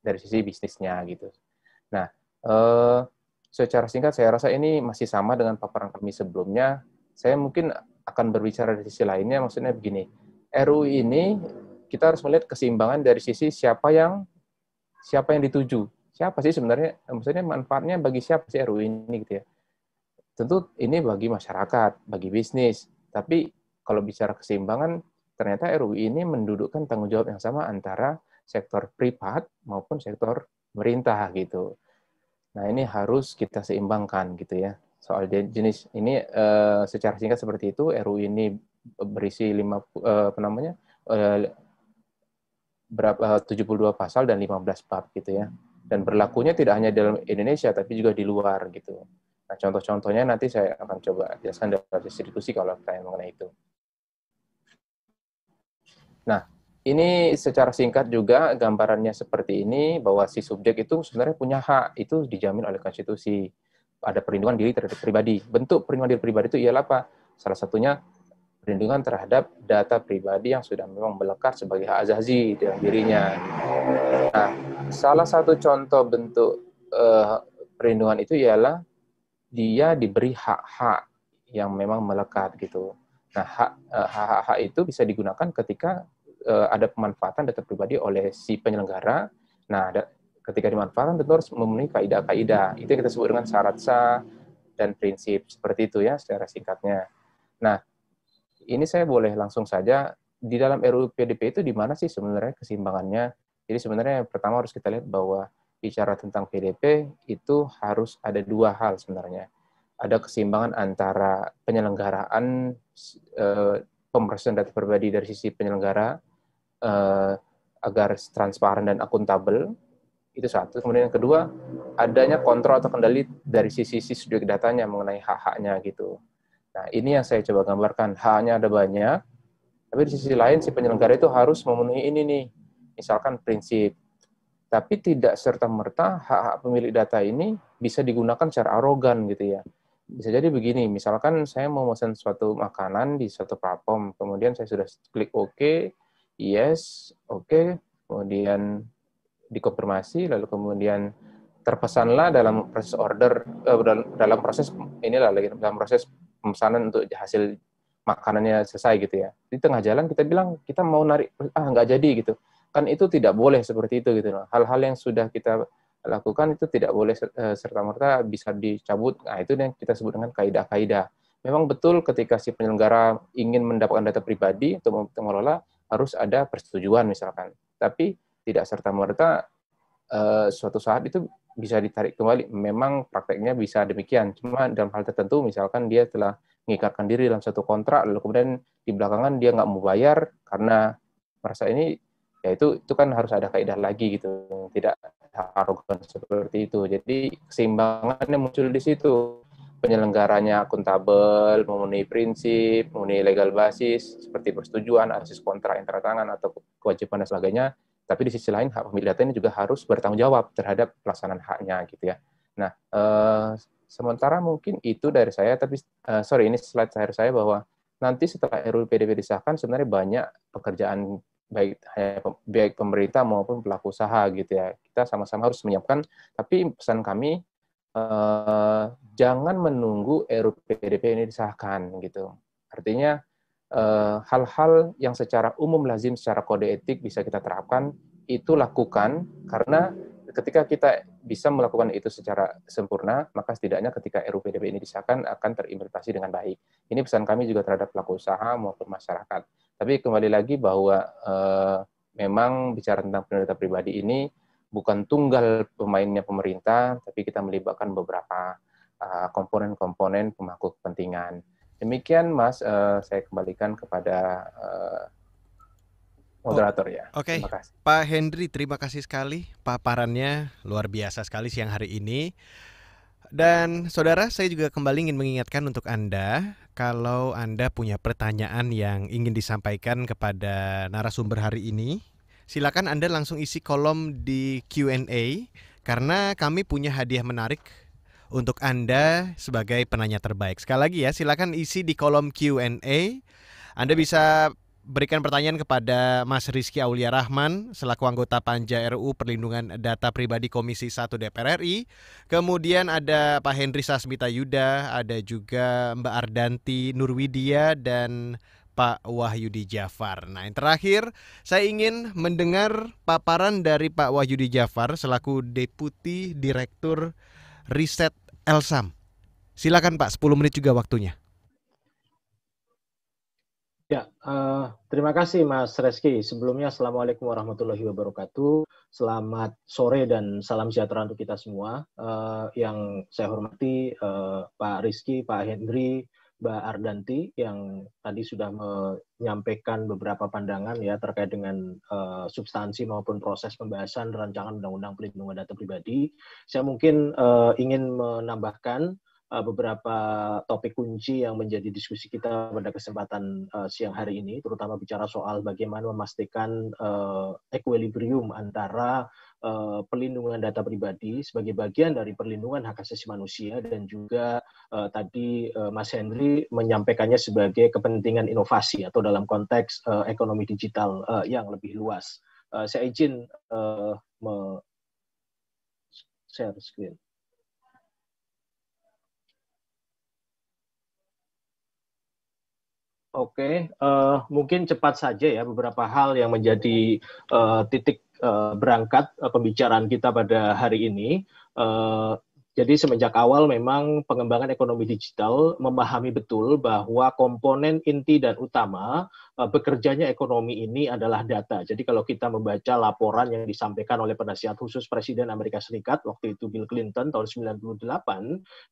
dari sisi bisnisnya gitu. Nah, eh, secara singkat saya rasa ini masih sama dengan paparan kami sebelumnya. Saya mungkin akan berbicara dari sisi lainnya, maksudnya begini, RU ini kita harus melihat keseimbangan dari sisi siapa yang siapa yang dituju. Siapa sih sebenarnya, maksudnya manfaatnya bagi siapa sih RU ini gitu ya. Tentu ini bagi masyarakat, bagi bisnis, tapi kalau bicara keseimbangan, ternyata RU ini mendudukkan tanggung jawab yang sama antara sektor privat maupun sektor pemerintah gitu. Nah, ini harus kita seimbangkan gitu ya. Soal jenis ini uh, secara singkat seperti itu RU ini berisi lima uh, apa namanya? Uh, berapa 72 pasal dan 15 bab gitu ya. Dan berlakunya tidak hanya dalam Indonesia tapi juga di luar gitu. Nah, contoh-contohnya nanti saya akan coba jelaskan dalam distribusi kalau saya mengenai itu. Nah, ini secara singkat juga gambarannya seperti ini bahwa si subjek itu sebenarnya punya hak itu dijamin oleh konstitusi. Ada perlindungan diri terhadap pribadi. Bentuk perlindungan diri pribadi itu ialah apa? Salah satunya perlindungan terhadap data pribadi yang sudah memang melekat sebagai hak azazi dalam dirinya. Nah, salah satu contoh bentuk uh, perlindungan itu ialah dia diberi hak-hak yang memang melekat gitu. Nah, eh, hak-hak itu bisa digunakan ketika Eh, ada pemanfaatan data pribadi oleh si penyelenggara. Nah, ada, ketika dimanfaatkan tentu harus memenuhi kaidah-kaidah. Itu yang kita sebut dengan syarat sah dan prinsip seperti itu ya secara singkatnya. Nah, ini saya boleh langsung saja di dalam RUU PDP itu di mana sih sebenarnya keseimbangannya? Jadi sebenarnya yang pertama harus kita lihat bahwa bicara tentang PDP itu harus ada dua hal sebenarnya. Ada keseimbangan antara penyelenggaraan e, pemrosesan data pribadi dari sisi penyelenggara uh, agar transparan dan akuntabel itu satu. Kemudian yang kedua, adanya kontrol atau kendali dari sisi sisi datanya mengenai hak-haknya gitu. Nah, ini yang saya coba gambarkan. Haknya ada banyak, tapi di sisi lain si penyelenggara itu harus memenuhi ini nih. Misalkan prinsip. Tapi tidak serta-merta hak-hak pemilik data ini bisa digunakan secara arogan gitu ya. Bisa jadi begini, misalkan saya mau pesan suatu makanan di suatu platform, kemudian saya sudah klik OK, yes, oke, okay. kemudian dikonfirmasi, lalu kemudian terpesanlah dalam proses order, eh, dalam proses inilah lagi dalam proses pemesanan untuk hasil makanannya selesai gitu ya. Di tengah jalan kita bilang kita mau narik, ah nggak jadi gitu. Kan itu tidak boleh seperti itu gitu Hal-hal yang sudah kita lakukan itu tidak boleh eh, serta-merta bisa dicabut. Nah, itu yang kita sebut dengan kaidah-kaidah. Memang betul ketika si penyelenggara ingin mendapatkan data pribadi untuk mengelola, harus ada persetujuan misalkan. Tapi tidak serta-merta eh, suatu saat itu bisa ditarik kembali. Memang prakteknya bisa demikian, cuma dalam hal tertentu misalkan dia telah mengikatkan diri dalam satu kontrak, lalu kemudian di belakangan dia nggak mau bayar karena merasa ini, ya itu, itu kan harus ada kaidah lagi gitu, tidak harus seperti itu. Jadi keseimbangannya muncul di situ penyelenggaranya akuntabel, memenuhi prinsip, memenuhi legal basis seperti persetujuan, asis kontrak yang tangan atau kewajiban dan sebagainya. Tapi di sisi lain hak pemilik data ini juga harus bertanggung jawab terhadap pelaksanaan haknya gitu ya. Nah, eh, sementara mungkin itu dari saya, tapi eh, sorry ini slide terakhir saya bahwa nanti setelah RUU PDP disahkan sebenarnya banyak pekerjaan baik baik pemerintah maupun pelaku usaha gitu ya. Kita sama-sama harus menyiapkan. Tapi pesan kami Eh, jangan menunggu RUU ini disahkan gitu. Artinya eh, hal-hal uh, yang secara umum lazim secara kode etik bisa kita terapkan itu lakukan karena ketika kita bisa melakukan itu secara sempurna, maka setidaknya ketika RUU ini disahkan akan terimplementasi dengan baik. Ini pesan kami juga terhadap pelaku usaha maupun masyarakat. Tapi kembali lagi bahwa uh, memang bicara tentang pendeta pribadi ini bukan tunggal pemainnya pemerintah, tapi kita melibatkan beberapa eh, komponen-komponen uh, pemangku kepentingan. Demikian, Mas, uh, saya kembalikan kepada uh, moderator ya. Oke, okay. Pak Hendri, terima kasih sekali paparannya luar biasa sekali siang hari ini. Dan saudara, saya juga kembali ingin mengingatkan untuk Anda, kalau Anda punya pertanyaan yang ingin disampaikan kepada narasumber hari ini, silakan Anda langsung isi kolom di Q&A karena kami punya hadiah menarik untuk Anda sebagai penanya terbaik. Sekali lagi ya, silakan isi di kolom Q&A. Anda bisa berikan pertanyaan kepada Mas Rizky Aulia Rahman selaku anggota Panja RU Perlindungan Data Pribadi Komisi 1 DPR RI. Kemudian ada Pak Henry Sasmita Yuda, ada juga Mbak Ardanti Nurwidia dan Pak Wahyudi Jafar. Nah, yang terakhir saya ingin mendengar paparan dari Pak Wahyudi Jafar selaku Deputi Direktur Riset Elsam. Silakan Pak, 10 menit juga waktunya. Ya, uh, terima kasih Mas Reski. Sebelumnya Assalamualaikum warahmatullahi wabarakatuh. Selamat sore dan salam sejahtera untuk kita semua. Uh, yang saya hormati uh, Pak Rizky, Pak Hendri, Mbak Ardanti yang tadi sudah menyampaikan beberapa pandangan ya terkait dengan uh, substansi maupun proses pembahasan rancangan undang-undang pelindungan data pribadi. Saya mungkin uh, ingin menambahkan eh, beberapa topik kunci yang menjadi diskusi kita pada kesempatan uh, siang hari ini, terutama bicara soal bagaimana memastikan uh, equilibrium antara Eh, perlindungan data pribadi sebagai bagian dari perlindungan hak asasi manusia dan juga uh, tadi uh, Mas Henry menyampaikannya sebagai kepentingan inovasi atau dalam konteks uh, ekonomi digital uh, yang lebih luas. Uh, saya izin uh, me share screen. Oke, okay. uh, mungkin cepat saja ya beberapa hal yang menjadi uh, titik Eh, berangkat eh, pembicaraan kita pada hari ini. Eh, jadi semenjak awal memang pengembangan ekonomi digital memahami betul bahwa komponen inti dan utama Eh, bekerjanya ekonomi ini adalah data. Jadi kalau kita membaca laporan yang disampaikan oleh penasihat khusus Presiden Amerika Serikat waktu itu Bill Clinton tahun 98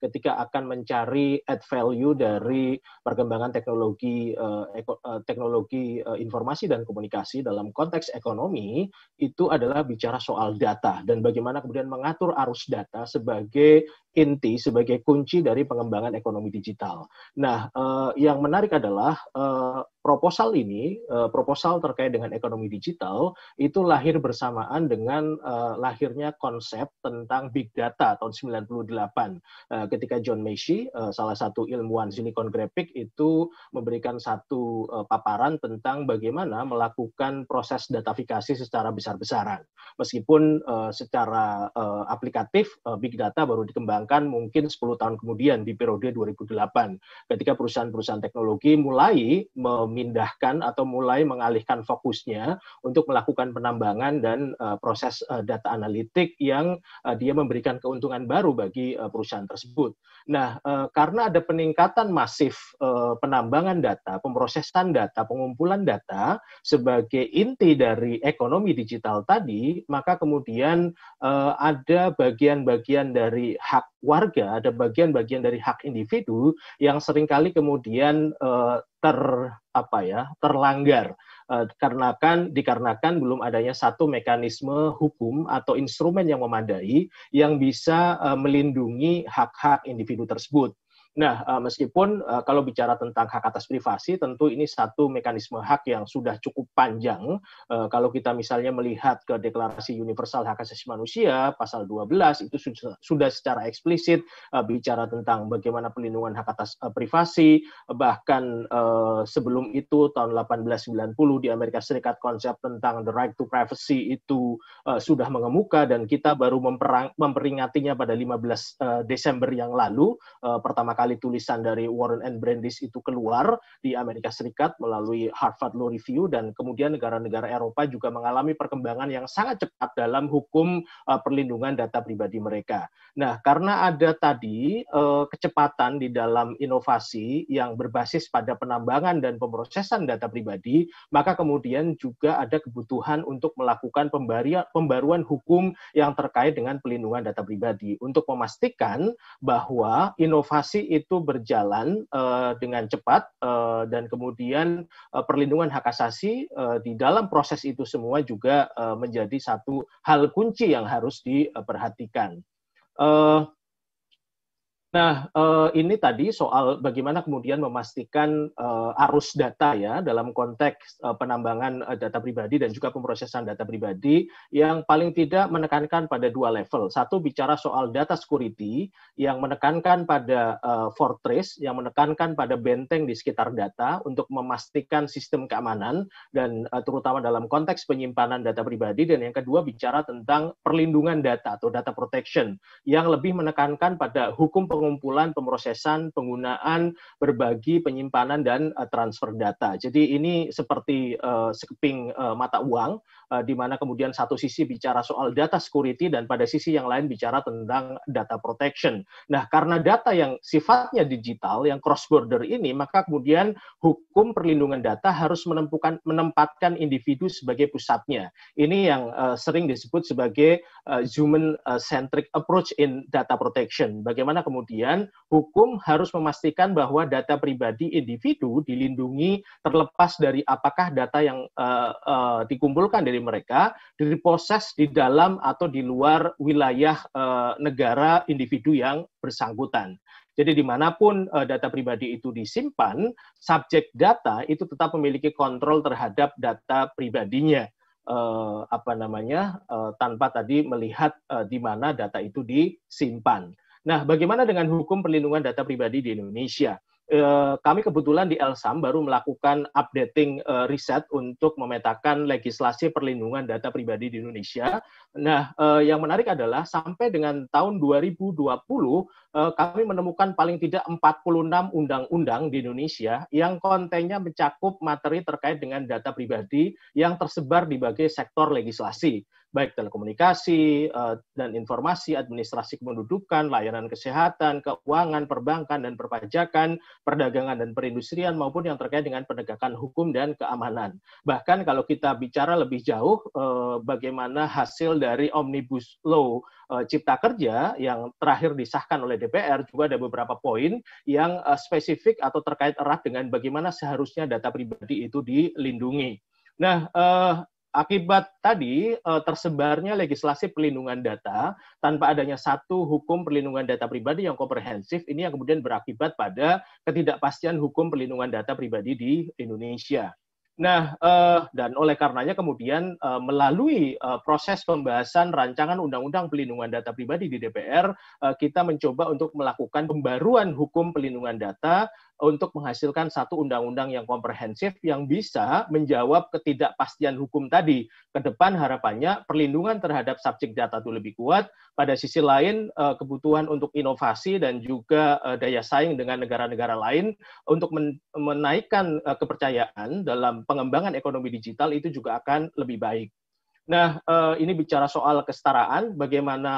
ketika akan mencari add value dari perkembangan teknologi eh, eh, teknologi informasi dan komunikasi dalam konteks ekonomi itu adalah bicara soal data dan bagaimana kemudian mengatur arus data sebagai inti sebagai kunci dari pengembangan ekonomi digital. Nah, uh, yang menarik adalah uh, proposal ini, uh, proposal terkait dengan ekonomi digital itu lahir bersamaan dengan uh, lahirnya konsep tentang big data tahun 98 uh, ketika John Macy, uh, salah satu ilmuwan Silicon Graphic itu memberikan satu uh, paparan tentang bagaimana melakukan proses datafikasi secara besar-besaran. Meskipun uh, secara uh, aplikatif uh, big data baru dikembangkan dikembangkan mungkin 10 tahun kemudian di periode 2008 ketika perusahaan-perusahaan teknologi mulai memindahkan atau mulai mengalihkan fokusnya untuk melakukan penambangan dan uh, proses uh, data analitik yang uh, dia memberikan keuntungan baru bagi uh, perusahaan tersebut. Nah, uh, karena ada peningkatan masif uh, penambangan data, pemrosesan data, pengumpulan data sebagai inti dari ekonomi digital tadi, maka kemudian uh, ada bagian-bagian dari hak warga, ada bagian-bagian dari hak individu yang seringkali kemudian uh, ter apa ya terlanggar karena eh, dikarenakan dikarenakan belum adanya satu mekanisme hukum atau instrumen yang memadai yang bisa eh, melindungi hak-hak individu tersebut Nah, eh, meskipun eh, kalau bicara tentang hak atas privasi, tentu ini satu mekanisme hak yang sudah cukup panjang. Eh, kalau kita misalnya melihat ke Deklarasi Universal Hak Asasi Manusia, pasal 12, itu sudah secara eksplisit bicara tentang bagaimana pelindungan hak atas privasi, bahkan sebelum itu tahun 1890 di Amerika Serikat konsep tentang the right to privacy itu sudah mengemuka dan kita baru memperingatinya pada 15 Desember yang lalu pertama kali kali tulisan dari Warren and Brandis itu keluar di Amerika Serikat melalui Harvard Law Review dan kemudian negara-negara Eropa juga mengalami perkembangan yang sangat cepat dalam hukum uh, perlindungan data pribadi mereka. Nah, karena ada tadi uh, kecepatan di dalam inovasi yang berbasis pada penambangan dan pemrosesan data pribadi, maka kemudian juga ada kebutuhan untuk melakukan pembaruan hukum yang terkait dengan pelindungan data pribadi untuk memastikan bahwa inovasi itu berjalan uh, dengan cepat uh, dan kemudian uh, perlindungan hak asasi uh, di dalam proses itu semua juga uh, menjadi satu hal kunci yang harus diperhatikan. Uh, Nah, eh, ini tadi soal bagaimana kemudian memastikan eh, arus data ya dalam konteks eh, penambangan data pribadi dan juga pemrosesan data pribadi yang paling tidak menekankan pada dua level. Satu bicara soal data security yang menekankan pada fortress, yang menekankan pada benteng di sekitar data untuk memastikan sistem keamanan dan terutama dalam konteks penyimpanan data pribadi dan yang kedua bicara tentang perlindungan data atau data protection yang lebih menekankan pada hukum pengumpulan, pemrosesan, penggunaan, berbagi, penyimpanan dan eh, transfer data. Jadi ini seperti eh, sekeping eh, mata uang Eh, di mana kemudian satu sisi bicara soal data security dan pada sisi yang lain bicara tentang data protection. Nah, karena data yang sifatnya digital yang cross border ini, maka kemudian hukum perlindungan data harus menempukan menempatkan individu sebagai pusatnya. Ini yang uh, sering disebut sebagai uh, human centric approach in data protection. Bagaimana kemudian hukum harus memastikan bahwa data pribadi individu dilindungi terlepas dari apakah data yang uh, uh, dikumpulkan dari mereka diproses di dalam atau di luar wilayah uh, negara individu yang bersangkutan. Jadi dimanapun uh, data pribadi itu disimpan, subjek data itu tetap memiliki kontrol terhadap data pribadinya. Uh, apa namanya uh, tanpa tadi melihat uh, di mana data itu disimpan. Nah, bagaimana dengan hukum perlindungan data pribadi di Indonesia? Eh, kami kebetulan di Elsam baru melakukan updating uh, riset untuk memetakan legislasi perlindungan data pribadi di Indonesia. Nah, uh, yang menarik adalah sampai dengan tahun 2020 uh, kami menemukan paling tidak 46 undang-undang di Indonesia yang kontennya mencakup materi terkait dengan data pribadi yang tersebar di berbagai sektor legislasi baik telekomunikasi eh, dan informasi, administrasi kependudukan, layanan kesehatan, keuangan, perbankan dan perpajakan, perdagangan dan perindustrian maupun yang terkait dengan penegakan hukum dan keamanan. Bahkan kalau kita bicara lebih jauh eh, bagaimana hasil dari Omnibus Law eh, Cipta Kerja yang terakhir disahkan oleh DPR juga ada beberapa poin yang spesifik atau terkait erat dengan bagaimana seharusnya data pribadi itu dilindungi. Nah, Akibat tadi eh, tersebarnya legislasi perlindungan data tanpa adanya satu hukum perlindungan data pribadi yang komprehensif ini yang kemudian berakibat pada ketidakpastian hukum perlindungan data pribadi di Indonesia. Nah, eh, dan oleh karenanya kemudian eh, melalui proses pembahasan rancangan undang-undang pelindungan data pribadi di DPR, kita mencoba untuk melakukan pembaruan hukum pelindungan data untuk menghasilkan satu undang-undang yang komprehensif yang bisa menjawab ketidakpastian hukum tadi. Ke depan harapannya perlindungan terhadap subjek data itu lebih kuat, pada sisi lain eh, kebutuhan untuk inovasi dan juga eh, daya saing dengan negara-negara lain untuk menaikkan eh, kepercayaan dalam pengembangan ekonomi digital itu juga akan lebih baik. Nah, eh, ini bicara soal kesetaraan, bagaimana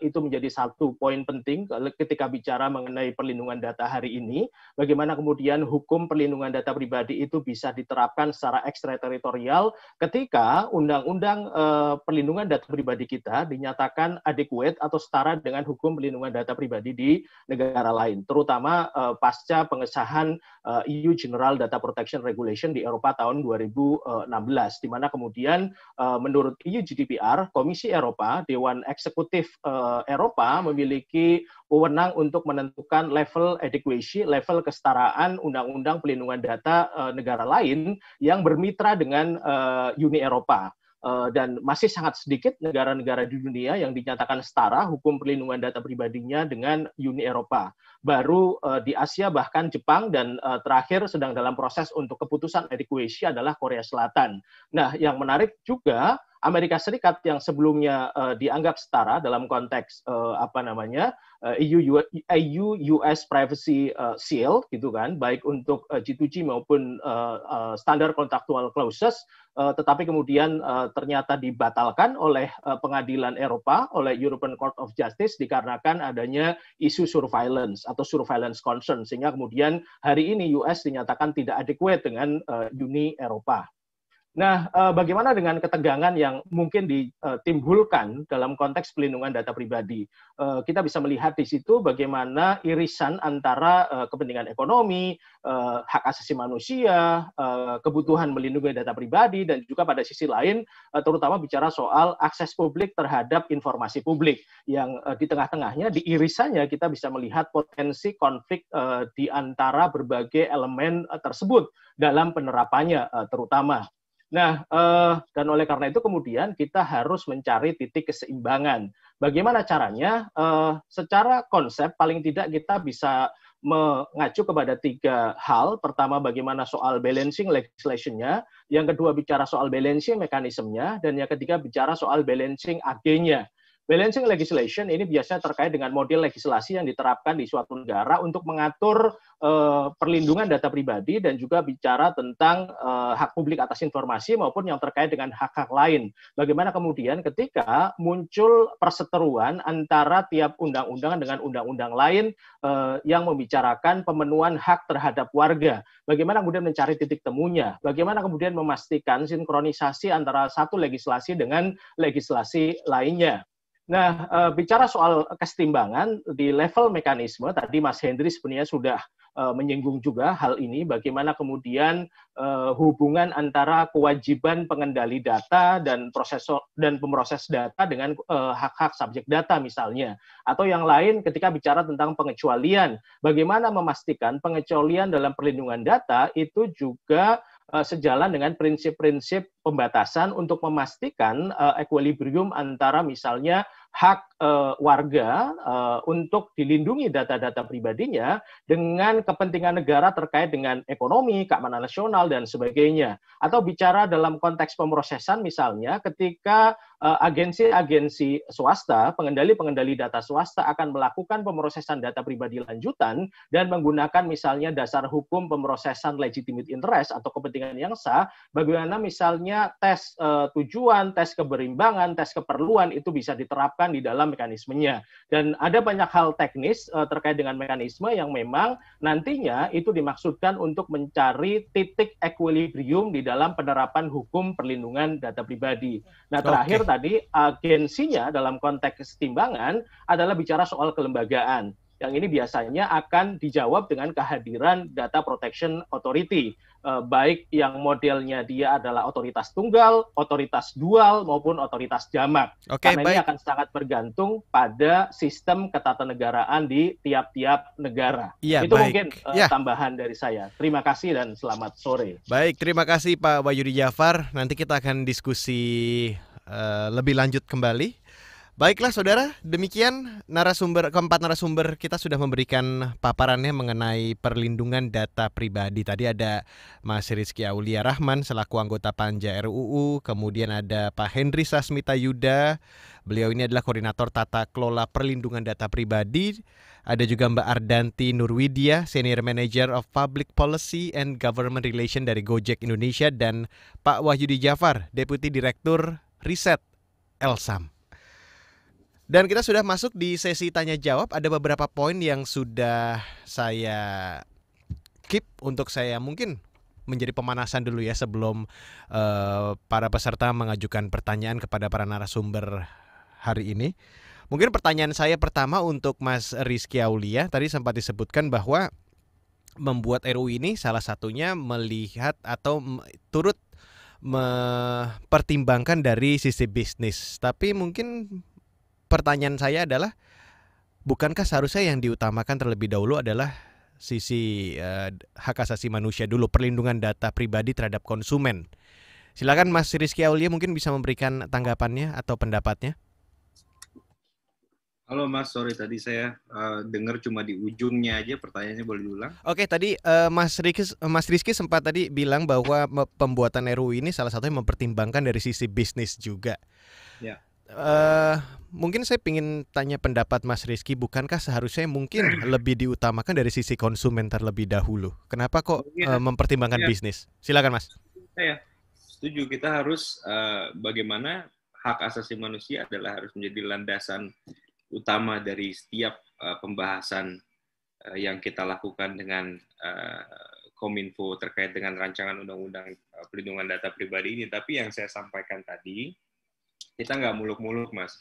eh, itu menjadi satu poin penting ketika bicara mengenai perlindungan data hari ini, bagaimana kemudian hukum perlindungan data pribadi itu bisa diterapkan secara ekstrateritorial ketika undang-undang eh, perlindungan data pribadi kita dinyatakan adekuat atau setara dengan hukum perlindungan data pribadi di negara lain, terutama pasca pengesahan EU e General Data Protection Regulation di Eropa tahun 2016, di mana kemudian menurut menurut EU GDPR, Komisi Eropa, Dewan Eksekutif uh, Eropa memiliki wewenang untuk menentukan level adequacy, level kesetaraan undang-undang pelindungan data uh, negara lain yang bermitra dengan uh, Uni Eropa. dan masih sangat sedikit negara-negara di dunia yang dinyatakan setara hukum perlindungan data pribadinya dengan Uni Eropa baru uh, di Asia bahkan Jepang dan uh, terakhir sedang dalam proses untuk keputusan evakuasi adalah Korea Selatan. Nah, yang menarik juga Amerika Serikat yang sebelumnya uh, dianggap setara dalam konteks uh, apa namanya EU e US e Privacy uh, Seal gitu kan baik untuk uh, G2G maupun uh, uh, standar contractual clauses uh, tetapi kemudian uh, ternyata dibatalkan oleh uh, pengadilan Eropa oleh European Court of Justice dikarenakan adanya isu surveillance atau surveillance concern sehingga kemudian hari ini US dinyatakan tidak adekuat dengan eh, Uni Eropa Nah, eh, bagaimana dengan ketegangan yang mungkin ditimbulkan dalam konteks pelindungan data pribadi? Eh, kita bisa melihat di situ bagaimana irisan antara eh, kepentingan ekonomi, hak asasi manusia, kebutuhan melindungi data pribadi, dan juga pada sisi lain, terutama bicara soal akses publik terhadap informasi publik, yang di tengah-tengahnya, di irisannya kita bisa melihat potensi konflik di antara berbagai elemen tersebut dalam penerapannya, terutama Nah, eh, dan oleh karena itu kemudian kita harus mencari titik keseimbangan. Bagaimana caranya? Eh, secara konsep paling tidak kita bisa mengacu kepada tiga hal. Pertama, bagaimana soal balancing legislation-nya. Yang kedua, bicara soal balancing mekanismenya. Dan yang ketiga, bicara soal balancing agennya. Balancing legislation ini biasanya terkait dengan model legislasi yang diterapkan di suatu negara untuk mengatur uh, perlindungan data pribadi dan juga bicara tentang uh, hak publik atas informasi maupun yang terkait dengan hak-hak lain. Bagaimana kemudian ketika muncul perseteruan antara tiap undang-undang dengan undang-undang lain uh, yang membicarakan pemenuhan hak terhadap warga. Bagaimana kemudian mencari titik temunya? Bagaimana kemudian memastikan sinkronisasi antara satu legislasi dengan legislasi lainnya? Nah, eh, bicara soal kesetimbangan di level mekanisme, tadi Mas Hendri sebenarnya sudah eh, menyinggung juga hal ini, bagaimana kemudian eh, hubungan antara kewajiban pengendali data dan proses dan pemroses data dengan hak-hak subjek data misalnya, atau yang lain ketika bicara tentang pengecualian, bagaimana memastikan pengecualian dalam perlindungan data itu juga Eh, sejalan dengan prinsip prinsip pembatasan untuk memastikan eh, equilibrium antara misalnya hak uh, warga uh, untuk dilindungi data-data pribadinya dengan kepentingan negara terkait dengan ekonomi, keamanan nasional dan sebagainya. Atau bicara dalam konteks pemrosesan misalnya ketika eh, agensi-agensi uh, swasta, pengendali-pengendali data swasta akan melakukan pemrosesan data pribadi lanjutan dan menggunakan misalnya dasar hukum pemrosesan legitimate interest atau kepentingan yang sah, bagaimana misalnya tes uh, tujuan, tes keberimbangan, tes keperluan itu bisa diterapkan dimasukkan di dalam mekanismenya. Dan ada banyak hal teknis uh, terkait dengan mekanisme yang memang nantinya itu dimaksudkan untuk mencari titik equilibrium di dalam penerapan hukum perlindungan data pribadi. Nah, terakhir okay. tadi agensinya dalam konteks timbangan adalah bicara soal kelembagaan yang ini biasanya akan dijawab dengan kehadiran data protection authority, e, baik yang modelnya dia adalah otoritas tunggal, otoritas dual, maupun otoritas jamak. Okay, Karena baik. ini akan sangat bergantung pada sistem ketatanegaraan di tiap-tiap negara. Ya, Itu baik. mungkin eh, ya. tambahan dari saya. Terima kasih dan selamat sore. Baik, terima kasih Pak Bayudi Jafar. Nanti kita akan diskusi uh, lebih lanjut kembali Baiklah saudara, demikian narasumber keempat narasumber kita sudah memberikan paparannya mengenai perlindungan data pribadi. Tadi ada Mas Rizky Aulia Rahman selaku anggota Panja RUU, kemudian ada Pak Henry Sasmita Yuda. Beliau ini adalah koordinator tata kelola perlindungan data pribadi. Ada juga Mbak Ardanti Nurwidia, Senior Manager of Public Policy and Government Relation dari Gojek Indonesia dan Pak Wahyudi Jafar, Deputi Direktur Riset Elsam. Dan kita sudah masuk di sesi tanya jawab. Ada beberapa poin yang sudah saya keep untuk saya mungkin menjadi pemanasan dulu ya sebelum uh, para peserta mengajukan pertanyaan kepada para narasumber hari ini. Mungkin pertanyaan saya pertama untuk Mas Rizky Aulia tadi sempat disebutkan bahwa membuat RU ini salah satunya melihat atau turut mempertimbangkan dari sisi bisnis. Tapi mungkin pertanyaan saya adalah bukankah seharusnya yang diutamakan terlebih dahulu adalah sisi eh, hak asasi manusia dulu perlindungan data pribadi terhadap konsumen. Silakan Mas Rizky Aulia mungkin bisa memberikan tanggapannya atau pendapatnya. Halo Mas, sorry tadi saya uh, dengar cuma di ujungnya aja pertanyaannya boleh diulang. Oke, tadi uh, Mas Rizky Mas Rizky sempat tadi bilang bahwa pembuatan RUU ini salah satunya mempertimbangkan dari sisi bisnis juga. Ya uh, mungkin saya ingin tanya pendapat Mas Rizky, bukankah seharusnya mungkin lebih diutamakan dari sisi konsumen terlebih dahulu? Kenapa kok ya. uh, mempertimbangkan ya. bisnis? Silakan Mas. Ya, setuju. Kita harus uh, bagaimana hak asasi manusia adalah harus menjadi landasan utama dari setiap uh, pembahasan uh, yang kita lakukan dengan uh, Kominfo terkait dengan rancangan undang-undang perlindungan data pribadi ini. Tapi yang saya sampaikan tadi kita nggak muluk-muluk mas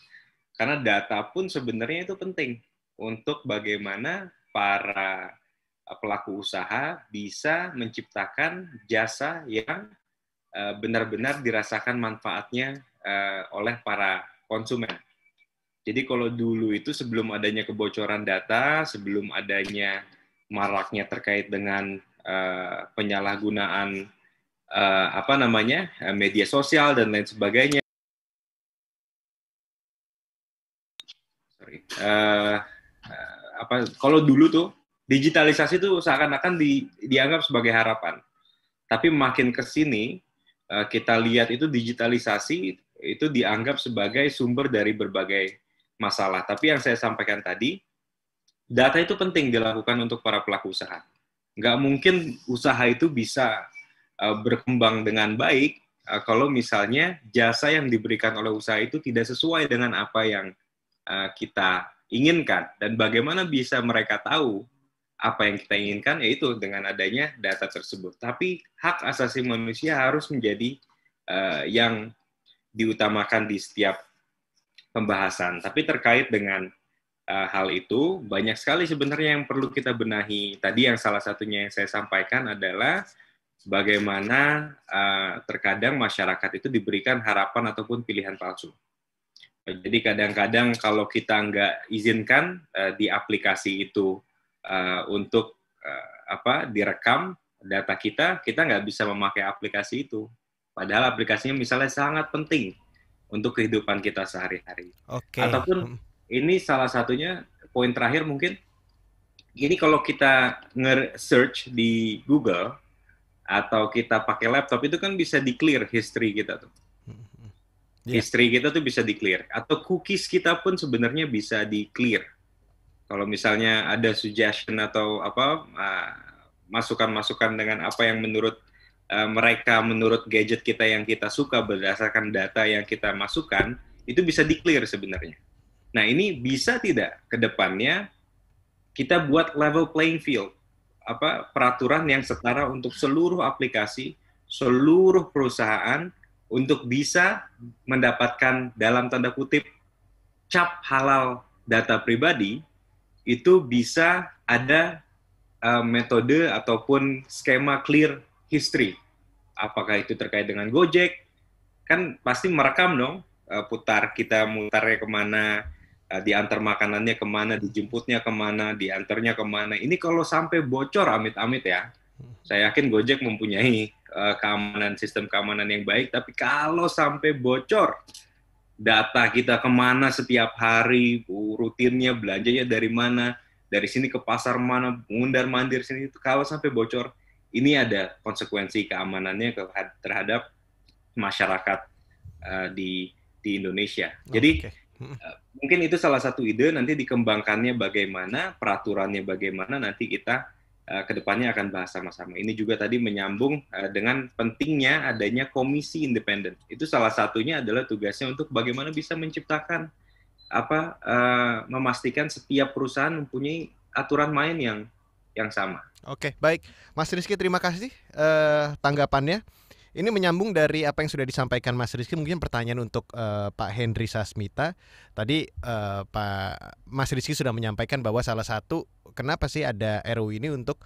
karena data pun sebenarnya itu penting untuk bagaimana para pelaku usaha bisa menciptakan jasa yang eh, benar-benar dirasakan manfaatnya eh, oleh para konsumen. Jadi kalau dulu itu sebelum adanya kebocoran data, sebelum adanya maraknya terkait dengan eh, penyalahgunaan apa namanya media sosial dan lain sebagainya, uh, apa kalau dulu tuh digitalisasi tuh seakan-akan di, dianggap sebagai harapan. Tapi makin ke sini uh, kita lihat itu digitalisasi itu dianggap sebagai sumber dari berbagai masalah. Tapi yang saya sampaikan tadi, data itu penting dilakukan untuk para pelaku usaha. Nggak mungkin usaha itu bisa uh, berkembang dengan baik uh, kalau misalnya jasa yang diberikan oleh usaha itu tidak sesuai dengan apa yang Eh, kita inginkan dan bagaimana bisa mereka tahu apa yang kita inginkan yaitu dengan adanya data tersebut. Tapi hak asasi manusia harus menjadi uh, yang diutamakan di setiap pembahasan. Tapi terkait dengan uh, hal itu banyak sekali sebenarnya yang perlu kita benahi. Tadi yang salah satunya yang saya sampaikan adalah bagaimana uh, terkadang masyarakat itu diberikan harapan ataupun pilihan palsu. Jadi kadang-kadang kalau kita nggak izinkan uh, di aplikasi itu uh, untuk uh, apa direkam data kita, kita nggak bisa memakai aplikasi itu. Padahal aplikasinya misalnya sangat penting untuk kehidupan kita sehari-hari. Okay. Ataupun hmm. ini salah satunya poin terakhir mungkin ini kalau kita nge-search di Google atau kita pakai laptop itu kan bisa di clear history kita tuh yeah. history kita tuh bisa di clear atau cookies kita pun sebenarnya bisa di clear kalau misalnya ada suggestion atau apa ah, masukan-masukan uh, dengan apa yang menurut uh, mereka menurut gadget kita yang kita suka berdasarkan data yang kita masukkan itu bisa di clear sebenarnya nah ini bisa tidak ke depannya kita buat level playing field apa peraturan yang setara untuk seluruh aplikasi seluruh perusahaan untuk bisa mendapatkan dalam tanda kutip cap halal data pribadi itu bisa ada uh, metode ataupun skema clear history. Apakah itu terkait dengan Gojek? Kan pasti merekam dong uh, putar kita mutarnya kemana, uh, diantar makanannya kemana, dijemputnya kemana, diantarnya kemana. Ini kalau sampai bocor amit-amit ya, saya yakin Gojek mempunyai uh, keamanan sistem keamanan yang baik, tapi kalau sampai bocor data kita kemana setiap hari, rutinnya, belanjanya dari mana, dari sini ke pasar mana, mundar mandir sini, kalau sampai bocor, ini ada konsekuensi keamanannya terhadap masyarakat uh, di di Indonesia. Jadi okay. Eh, mungkin itu salah satu ide nanti dikembangkannya bagaimana, peraturannya bagaimana nanti kita Eh, kedepannya akan bahas sama-sama. Ini juga tadi menyambung eh, dengan pentingnya adanya komisi independen. Itu salah satunya adalah tugasnya untuk bagaimana bisa menciptakan apa eh, memastikan setiap perusahaan mempunyai aturan main yang yang sama. Oke, baik, Mas Rizky terima kasih eh, tanggapannya. Ini menyambung dari apa yang sudah disampaikan Mas Rizky, mungkin pertanyaan untuk uh, Pak Henry Sasmita. Tadi uh, Pak Mas Rizky sudah menyampaikan bahwa salah satu kenapa sih ada RU ini untuk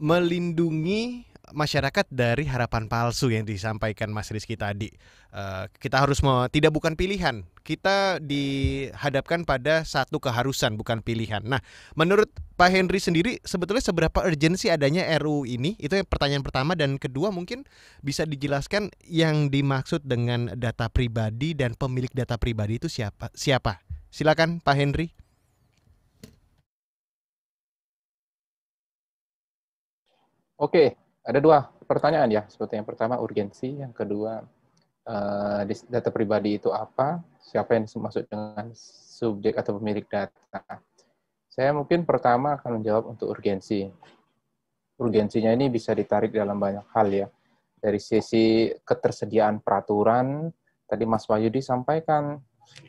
melindungi masyarakat dari harapan palsu yang disampaikan Mas Rizky tadi. Uh, kita harus mau tidak bukan pilihan. Kita dihadapkan pada satu keharusan bukan pilihan. Nah, menurut Pak Henry sendiri sebetulnya seberapa urgensi adanya RU ini? Itu yang pertanyaan pertama dan kedua mungkin bisa dijelaskan yang dimaksud dengan data pribadi dan pemilik data pribadi itu siapa? Siapa? Silakan Pak Henry. Oke, ada dua pertanyaan ya. Seperti yang pertama urgensi, yang kedua uh, data pribadi itu apa, siapa yang dimaksud dengan subjek atau pemilik data. Saya mungkin pertama akan menjawab untuk urgensi. Urgensinya ini bisa ditarik dalam banyak hal ya. Dari sisi ketersediaan peraturan, tadi Mas Wahyudi sampaikan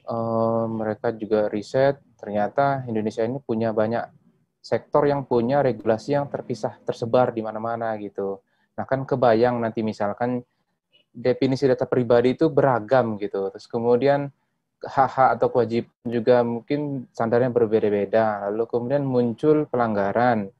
uh, mereka juga riset ternyata Indonesia ini punya banyak sektor yang punya regulasi yang terpisah tersebar di mana-mana gitu. Nah kan kebayang nanti misalkan definisi data pribadi itu beragam gitu. Terus kemudian hak-hak atau kewajiban juga mungkin standarnya berbeda-beda. Lalu kemudian muncul pelanggaran.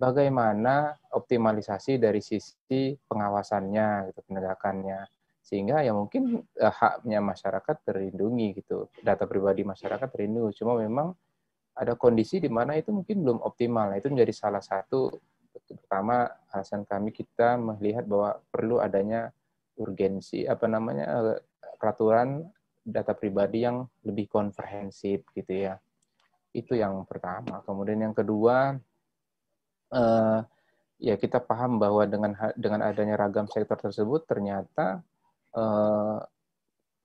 Bagaimana optimalisasi dari sisi pengawasannya, gitu, penegakannya, sehingga ya mungkin eh, haknya masyarakat terlindungi gitu, data pribadi masyarakat terlindungi. Cuma memang ada kondisi di mana itu mungkin belum optimal. Nah, itu menjadi salah satu pertama alasan kami kita melihat bahwa perlu adanya urgensi apa namanya eh, peraturan data pribadi yang lebih komprehensif gitu ya. Itu yang pertama. Kemudian yang kedua eh, ya kita paham bahwa dengan dengan adanya ragam sektor tersebut ternyata eh,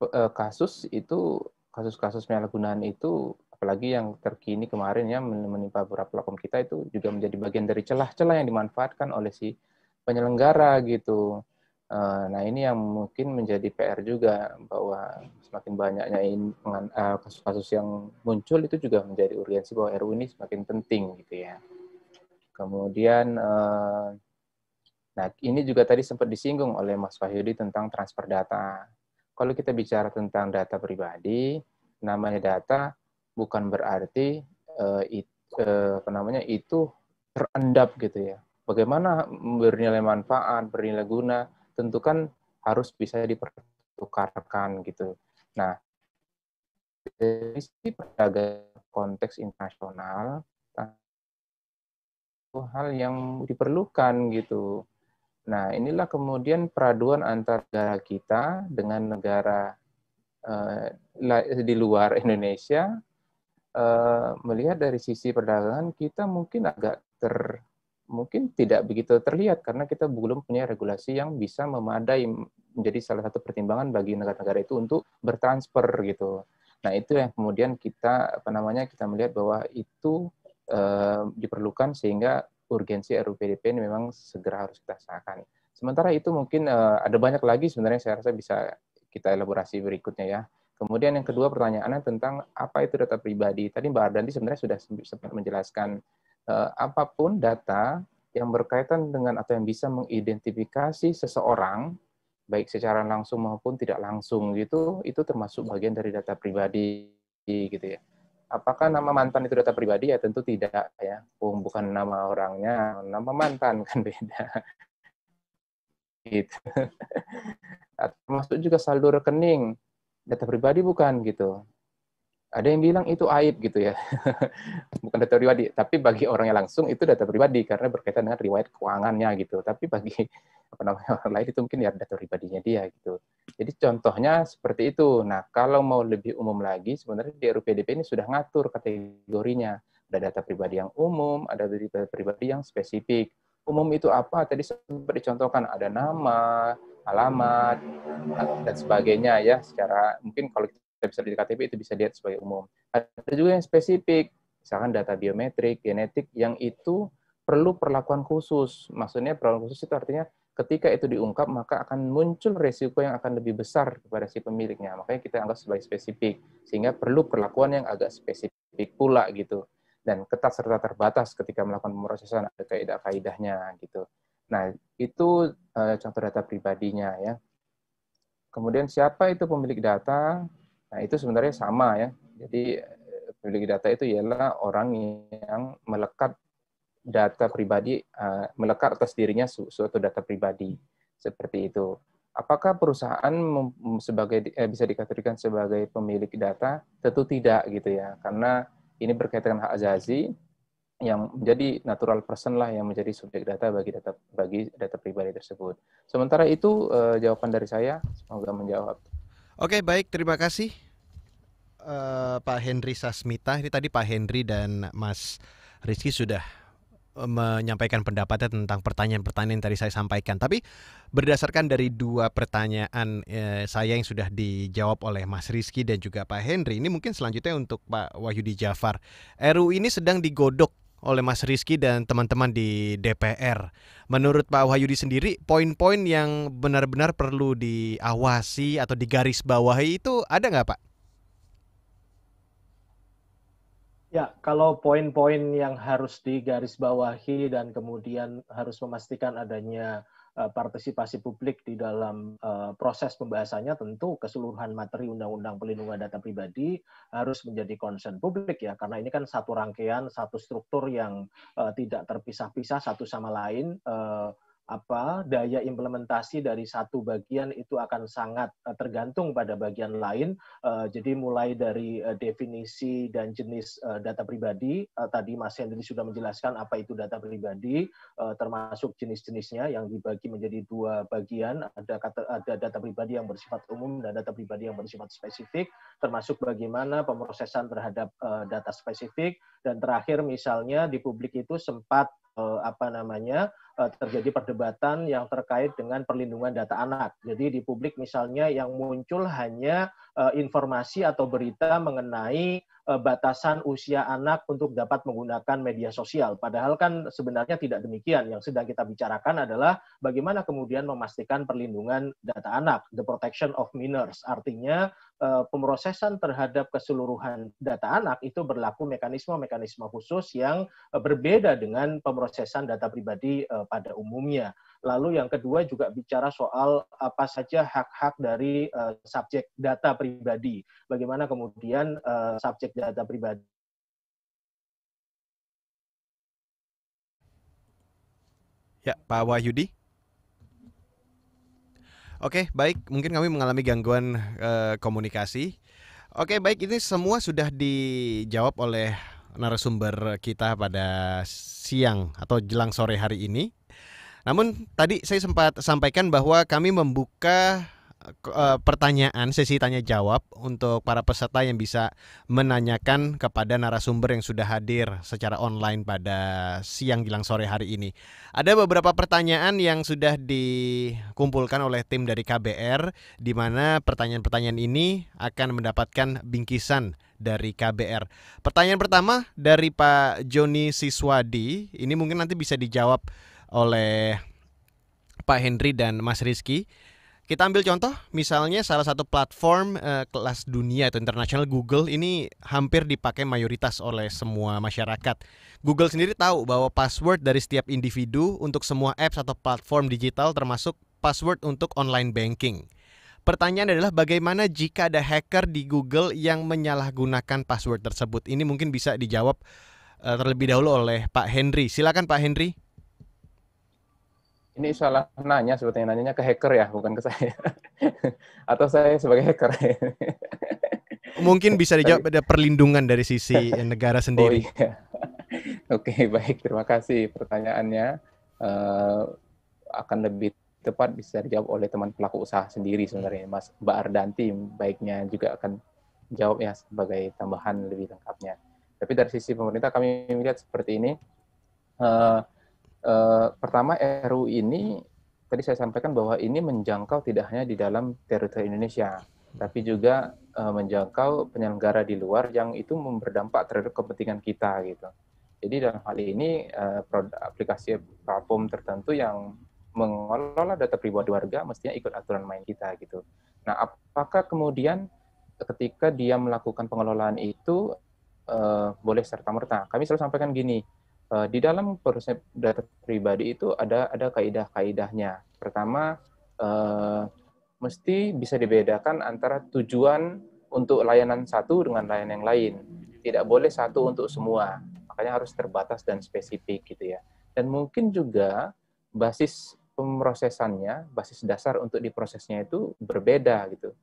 eh kasus itu kasus-kasus penyalahgunaan itu apalagi yang terkini kemarin ya menimpa beberapa platform kita itu juga menjadi bagian dari celah-celah yang dimanfaatkan oleh si penyelenggara gitu. Eh, nah ini yang mungkin menjadi PR juga bahwa semakin banyaknya eh, kasus-kasus yang muncul itu juga menjadi urgensi bahwa RU ini semakin penting gitu ya. Kemudian, eh, nah ini juga tadi sempat disinggung oleh Mas Wahyudi tentang transfer data. Kalau kita bicara tentang data pribadi, namanya data bukan berarti uh, it, uh, apa namanya itu terendap gitu ya. Bagaimana bernilai manfaat, bernilai guna, tentu kan harus bisa dipertukarkan gitu. Nah, dari sisi perdagangan konteks internasional, itu hal yang diperlukan gitu. Nah, inilah kemudian peraduan antar negara kita dengan negara eh, di luar Indonesia Eh, melihat dari sisi perdagangan kita mungkin agak ter mungkin tidak begitu terlihat karena kita belum punya regulasi yang bisa memadai menjadi salah satu pertimbangan bagi negara-negara itu untuk bertransfer gitu. Nah itu yang kemudian kita apa namanya kita melihat bahwa itu eh, diperlukan sehingga urgensi RUPDP ini memang segera harus kita sahkan. Sementara itu mungkin eh, ada banyak lagi sebenarnya saya rasa bisa kita elaborasi berikutnya ya. Kemudian yang kedua pertanyaannya tentang apa itu data pribadi. Tadi Mbak Ardanti sebenarnya sudah sempat menjelaskan eh, apapun data yang berkaitan dengan atau yang bisa mengidentifikasi seseorang baik secara langsung maupun tidak langsung gitu itu termasuk bagian dari data pribadi gitu ya. Apakah nama mantan itu data pribadi? Ya tentu tidak ya. Oh, bukan nama orangnya, nama mantan kan beda. gitu. Termasuk juga saldo rekening data pribadi bukan gitu. Ada yang bilang itu aib gitu ya. bukan data pribadi, tapi bagi orang yang langsung itu data pribadi karena berkaitan dengan riwayat keuangannya gitu. Tapi bagi apa namanya orang lain itu mungkin ya data pribadinya dia gitu. Jadi contohnya seperti itu. Nah, kalau mau lebih umum lagi sebenarnya di RUPDP ini sudah ngatur kategorinya. Ada data pribadi yang umum, ada data pribadi yang spesifik umum itu apa? Tadi sempat dicontohkan ada nama, alamat, dan sebagainya ya. Secara mungkin kalau kita bisa di KTP itu bisa dilihat sebagai umum. Ada juga yang spesifik, misalkan data biometrik, genetik, yang itu perlu perlakuan khusus. Maksudnya perlakuan khusus itu artinya ketika itu diungkap maka akan muncul resiko yang akan lebih besar kepada si pemiliknya. Makanya kita anggap sebagai spesifik sehingga perlu perlakuan yang agak spesifik pula gitu dan ketat serta terbatas ketika melakukan pemrosesan ada kaidah-kaidahnya gitu. Nah, itu uh, contoh data pribadinya ya. Kemudian siapa itu pemilik data? Nah, itu sebenarnya sama ya. Jadi eh, pemilik data itu ialah orang yang melekat data pribadi uh, melekat atas dirinya su suatu data pribadi seperti itu. Apakah perusahaan sebagai bisa dikategorikan sebagai pemilik data? Tentu tidak gitu ya. Karena ini berkaitan dengan hak azazi yang menjadi natural person lah yang menjadi subjek data bagi data bagi data pribadi tersebut. Sementara itu uh, jawaban dari saya semoga menjawab. Oke, baik, terima kasih. Uh, Pak Henry Sasmita, ini tadi Pak Henry dan Mas Rizky sudah menyampaikan pendapatnya tentang pertanyaan-pertanyaan yang tadi saya sampaikan. Tapi berdasarkan dari dua pertanyaan eh, saya yang sudah dijawab oleh Mas Rizky dan juga Pak Henry, ini mungkin selanjutnya untuk Pak Wahyudi Jafar. RU ini sedang digodok oleh Mas Rizky dan teman-teman di DPR. Menurut Pak Wahyudi sendiri, poin-poin yang benar-benar perlu diawasi atau digarisbawahi itu ada nggak Pak? Ya, kalau poin-poin yang harus digarisbawahi dan kemudian harus memastikan adanya eh, partisipasi publik di dalam eh, proses pembahasannya tentu keseluruhan materi undang-undang pelindungan data pribadi harus menjadi concern publik ya karena ini kan satu rangkaian satu struktur yang eh, tidak terpisah-pisah satu sama lain apa daya implementasi dari satu bagian itu akan sangat eh, tergantung pada bagian lain. Eh, jadi mulai dari eh, definisi dan jenis data pribadi, tadi Mas Hendri sudah menjelaskan apa itu data pribadi, termasuk jenis-jenisnya yang dibagi menjadi dua bagian. Ada kata, ada data pribadi yang bersifat umum dan data pribadi yang bersifat spesifik, termasuk bagaimana pemrosesan terhadap data spesifik. Dan terakhir misalnya di publik itu sempat Eh, apa namanya eh, terjadi perdebatan yang terkait dengan perlindungan data anak. Jadi di publik misalnya yang muncul hanya eh, informasi atau berita mengenai Eh, batasan usia anak untuk dapat menggunakan media sosial. Padahal kan sebenarnya tidak demikian. Yang sedang kita bicarakan adalah bagaimana kemudian memastikan perlindungan data anak, the protection of minors. Artinya eh, pemrosesan terhadap keseluruhan data anak itu berlaku mekanisme-mekanisme khusus yang eh, berbeda dengan pemrosesan data pribadi pada umumnya. Lalu yang kedua juga bicara soal apa saja hak-hak dari uh, subjek data pribadi. Bagaimana kemudian uh, subjek data pribadi Ya, Pak Wahyudi. Oke, baik. Mungkin kami mengalami gangguan uh, komunikasi. Oke, baik. Ini semua sudah dijawab oleh narasumber kita pada siang atau jelang sore hari ini. Namun tadi saya sempat sampaikan bahwa kami membuka eh, pertanyaan sesi tanya jawab untuk para peserta yang bisa menanyakan kepada narasumber yang sudah hadir secara online pada siang jelang sore hari ini. Ada beberapa pertanyaan yang sudah dikumpulkan oleh tim dari KBR di mana pertanyaan-pertanyaan ini akan mendapatkan bingkisan dari KBR. Pertanyaan pertama dari Pak Joni Siswadi, ini mungkin nanti bisa dijawab oleh Pak Henry dan Mas Rizky. Kita ambil contoh, misalnya salah satu platform eh, kelas dunia atau internasional Google ini hampir dipakai mayoritas oleh semua masyarakat. Google sendiri tahu bahwa password dari setiap individu untuk semua apps atau platform digital termasuk password untuk online banking. Pertanyaan adalah bagaimana jika ada hacker di Google yang menyalahgunakan password tersebut? Ini mungkin bisa dijawab eh, terlebih dahulu oleh Pak Henry. Silakan Pak Henry. Ini salah nanya sebetulnya nanyanya ke hacker ya, bukan ke saya. Atau saya sebagai hacker. Mungkin bisa dijawab pada perlindungan dari sisi oh negara sendiri. Oh, iya. Oke, baik. Terima kasih pertanyaannya. Uh, akan lebih tepat bisa dijawab oleh teman pelaku usaha sendiri sebenarnya, Mas Mbak Ardanti. Baiknya juga akan jawab ya sebagai tambahan lebih lengkapnya. Tapi dari sisi pemerintah kami melihat seperti ini. Uh, Eh, pertama RU ini tadi saya sampaikan bahwa ini menjangkau tidak hanya di dalam teritori Indonesia, tapi juga uh, menjangkau penyelenggara di luar yang itu berdampak terhadap kepentingan kita gitu. Jadi dalam hal ini uh, aplikasi platform tertentu yang mengelola data pribadi warga mestinya ikut aturan main kita gitu. Nah, apakah kemudian ketika dia melakukan pengelolaan itu uh, boleh serta merta? Kami selalu sampaikan gini, uh, di dalam proses data pribadi itu ada ada kaidah-kaidahnya. Pertama, uh, mesti bisa dibedakan antara tujuan untuk layanan satu dengan layanan yang lain. Tidak boleh satu untuk semua. Makanya harus terbatas dan spesifik gitu ya. Dan mungkin juga basis pemrosesannya, basis dasar untuk diprosesnya itu berbeda gitu.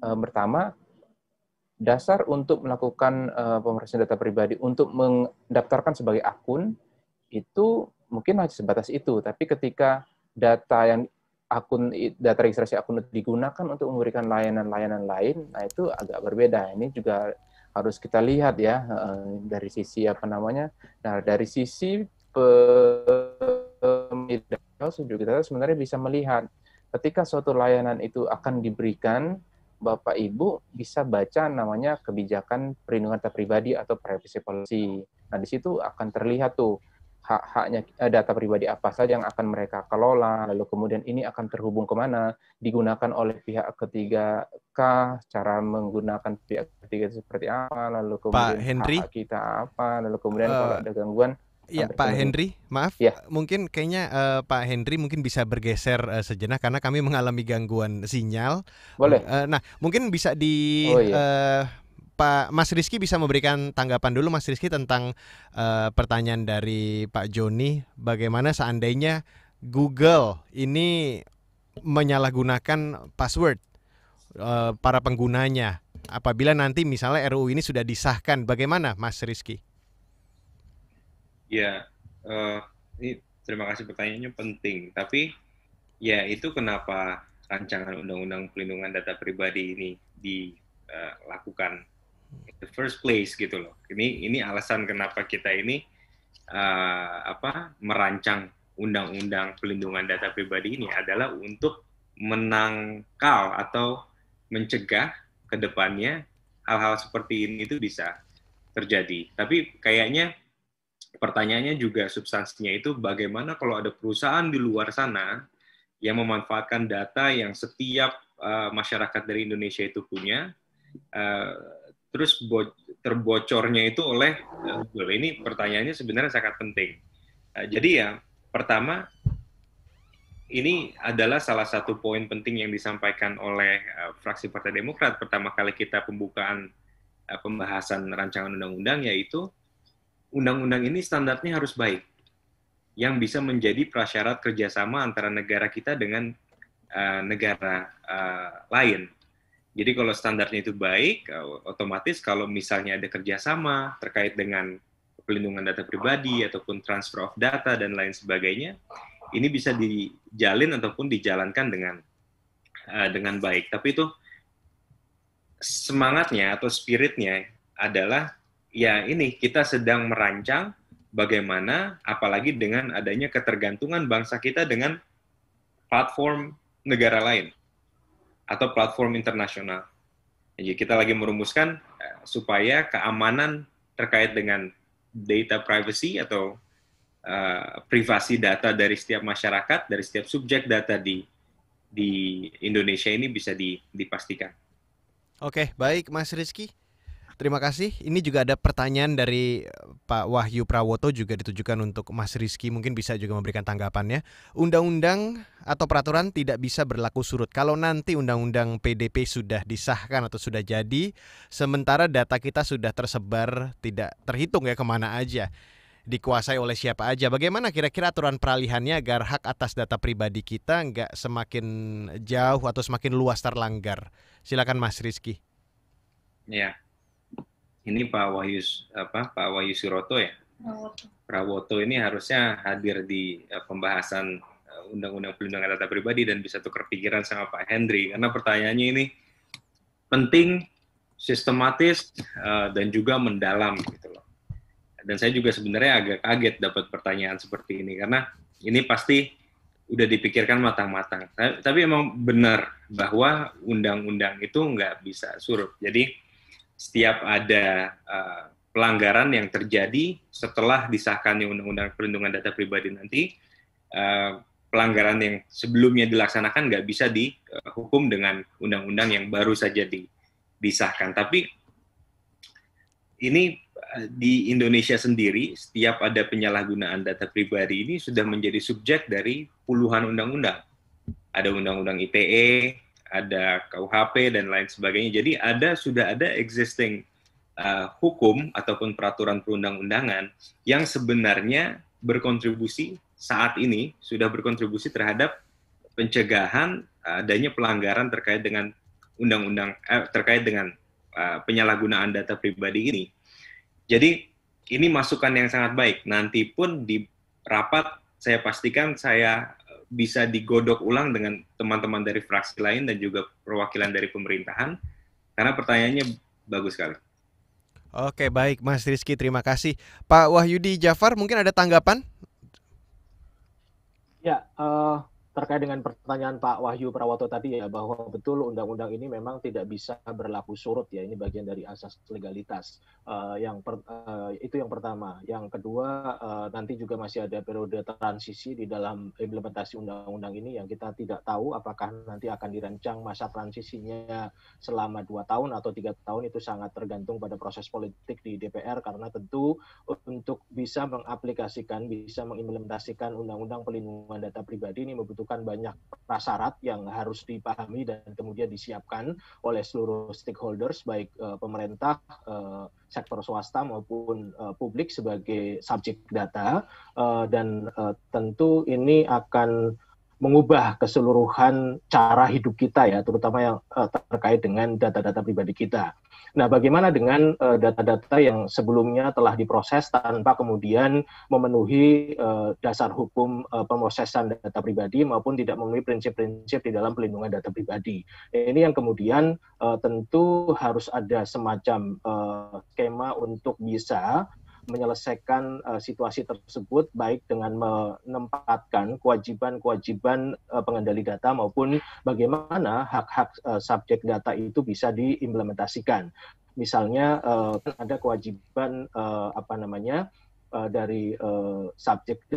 Eh, pertama, dasar untuk melakukan uh, eh, pemeriksaan data pribadi untuk mendaftarkan sebagai akun itu mungkin hanya sebatas itu, tapi ketika data yang akun data registrasi akun itu digunakan untuk memberikan layanan-layanan lain, nah itu agak berbeda. Ini juga harus kita lihat ya eh, dari sisi apa namanya. Nah dari sisi pemilik juga kita sebenarnya bisa melihat ketika suatu layanan itu akan diberikan Bapak Ibu bisa baca namanya kebijakan perlindungan data pribadi atau privacy policy. Nah, di situ akan terlihat tuh hak-haknya eh, data pribadi apa saja yang akan mereka kelola, lalu kemudian ini akan terhubung kemana, digunakan oleh pihak ketiga K, cara menggunakan pihak ketiga itu seperti apa, lalu kemudian Pak Henry, hak kita apa, lalu kemudian uh, kalau eh. ada gangguan Ya Pak ini. Henry, maaf. Ya. Mungkin kayaknya uh, Pak Henry mungkin bisa bergeser uh, sejenak karena kami mengalami gangguan sinyal. Boleh. Uh, nah, mungkin bisa di oh, iya. uh, Pak Mas Rizky bisa memberikan tanggapan dulu Mas Rizky tentang uh, pertanyaan dari Pak Joni bagaimana seandainya Google ini menyalahgunakan password uh, para penggunanya apabila nanti misalnya RU ini sudah disahkan bagaimana Mas Rizky? Ya, uh, ini terima kasih pertanyaannya penting. Tapi ya itu kenapa rancangan undang-undang pelindungan data pribadi ini dilakukan eh, in the first place gitu loh. Ini ini alasan kenapa kita ini uh, apa merancang undang-undang pelindungan data pribadi ini adalah untuk menangkal atau mencegah kedepannya hal-hal seperti ini itu bisa terjadi. Tapi kayaknya pertanyaannya juga substansinya itu bagaimana kalau ada perusahaan di luar sana yang memanfaatkan data yang setiap uh, masyarakat dari Indonesia itu punya, uh, terus terbocornya itu oleh eh, Ini pertanyaannya sebenarnya sangat penting. Uh, jadi ya pertama ini adalah salah satu poin penting yang disampaikan oleh uh, fraksi Partai Demokrat pertama kali kita pembukaan uh, pembahasan rancangan undang-undang yaitu undang-undang ini standarnya harus baik yang bisa menjadi prasyarat kerjasama antara negara kita dengan uh, negara uh, lain. Jadi kalau standarnya itu baik, eh, otomatis kalau misalnya ada kerjasama terkait dengan pelindungan data pribadi ataupun transfer of data dan lain sebagainya, ini bisa dijalin ataupun dijalankan dengan uh, dengan baik. Tapi itu semangatnya atau spiritnya adalah ya ini kita sedang merancang bagaimana apalagi dengan adanya ketergantungan bangsa kita dengan platform negara lain atau platform internasional. Jadi kita lagi merumuskan eh, supaya keamanan terkait dengan data privacy atau uh, privasi data dari setiap masyarakat, dari setiap subjek data di di Indonesia ini bisa dipastikan. Oke, baik Mas Rizky. Terima kasih. Ini juga ada pertanyaan dari eh, Pak Wahyu Prawoto juga ditujukan untuk Mas Rizky. Mungkin bisa juga memberikan tanggapannya. Undang-undang atau peraturan tidak bisa berlaku surut. Kalau nanti undang-undang PDP sudah disahkan atau sudah jadi, sementara data kita sudah tersebar tidak terhitung ya kemana aja dikuasai oleh siapa aja. Bagaimana kira-kira aturan peralihannya agar hak atas data pribadi kita nggak semakin jauh atau semakin luas terlanggar? Silakan Mas Rizky. Ya, ini Pak Wahyu apa Pak Wahyu Suroto ya Prawoto. Prawoto ini harusnya hadir di eh, pembahasan eh, Undang-Undang uh, Data Pribadi dan bisa tukar pikiran sama Pak Hendry karena pertanyaannya ini penting, sistematis eh, dan juga mendalam gitu loh. Dan saya juga sebenarnya agak kaget dapat pertanyaan seperti ini karena ini pasti udah dipikirkan matang-matang. Tapi, tapi emang benar bahwa undang-undang itu nggak bisa surut. Jadi setiap ada uh, pelanggaran yang terjadi setelah disahkannya Undang-Undang Perlindungan Data Pribadi nanti, uh, pelanggaran yang sebelumnya dilaksanakan nggak bisa dihukum dengan Undang-Undang yang baru saja di, disahkan. Tapi ini eh, di Indonesia sendiri, setiap ada penyalahgunaan data pribadi ini sudah menjadi subjek dari puluhan undang-undang. Ada undang-undang ITE, ada KUHP dan lain sebagainya. Jadi ada sudah ada existing uh, hukum ataupun peraturan perundang-undangan yang sebenarnya berkontribusi saat ini sudah berkontribusi terhadap pencegahan adanya pelanggaran terkait dengan undang-undang eh, terkait dengan uh, penyalahgunaan data pribadi ini. Jadi ini masukan yang sangat baik. Nanti pun di rapat saya pastikan saya bisa digodok ulang dengan teman-teman dari fraksi lain dan juga perwakilan dari pemerintahan karena pertanyaannya bagus sekali. Oke baik Mas Rizky terima kasih Pak Wahyudi Jafar mungkin ada tanggapan? Ya uh, terkait dengan pertanyaan Pak Wahyu Prawoto tadi ya bahwa betul undang-undang ini memang tidak bisa berlaku surut ya ini bagian dari asas legalitas uh, yang per, uh, itu yang pertama yang kedua uh, nanti juga masih ada periode transisi di dalam implementasi undang-undang ini yang kita tidak tahu apakah nanti akan dirancang masa transisinya selama dua tahun atau tiga tahun itu sangat tergantung pada proses politik di DPR karena tentu untuk bisa mengaplikasikan bisa mengimplementasikan undang-undang pelindungan data pribadi ini membutuhkan membutuhkan banyak prasyarat yang harus dipahami dan kemudian disiapkan oleh seluruh stakeholders baik uh, pemerintah, uh, sektor swasta maupun uh, publik sebagai subjek data uh, dan uh, tentu ini akan mengubah keseluruhan cara hidup kita ya terutama yang uh, terkait dengan data-data pribadi kita. Nah, bagaimana dengan eh, data-data uh, yang sebelumnya telah diproses tanpa kemudian memenuhi uh, dasar hukum uh, pemrosesan data pribadi maupun tidak memenuhi prinsip-prinsip di dalam pelindungan data pribadi? Ini yang kemudian uh, tentu harus ada semacam uh, skema untuk bisa menyelesaikan uh, situasi tersebut baik dengan menempatkan kewajiban-kewajiban uh, pengendali data maupun bagaimana hak-hak uh, subjek data itu bisa diimplementasikan. Misalnya uh, ada kewajiban uh, apa namanya Eh, dari uh, subjek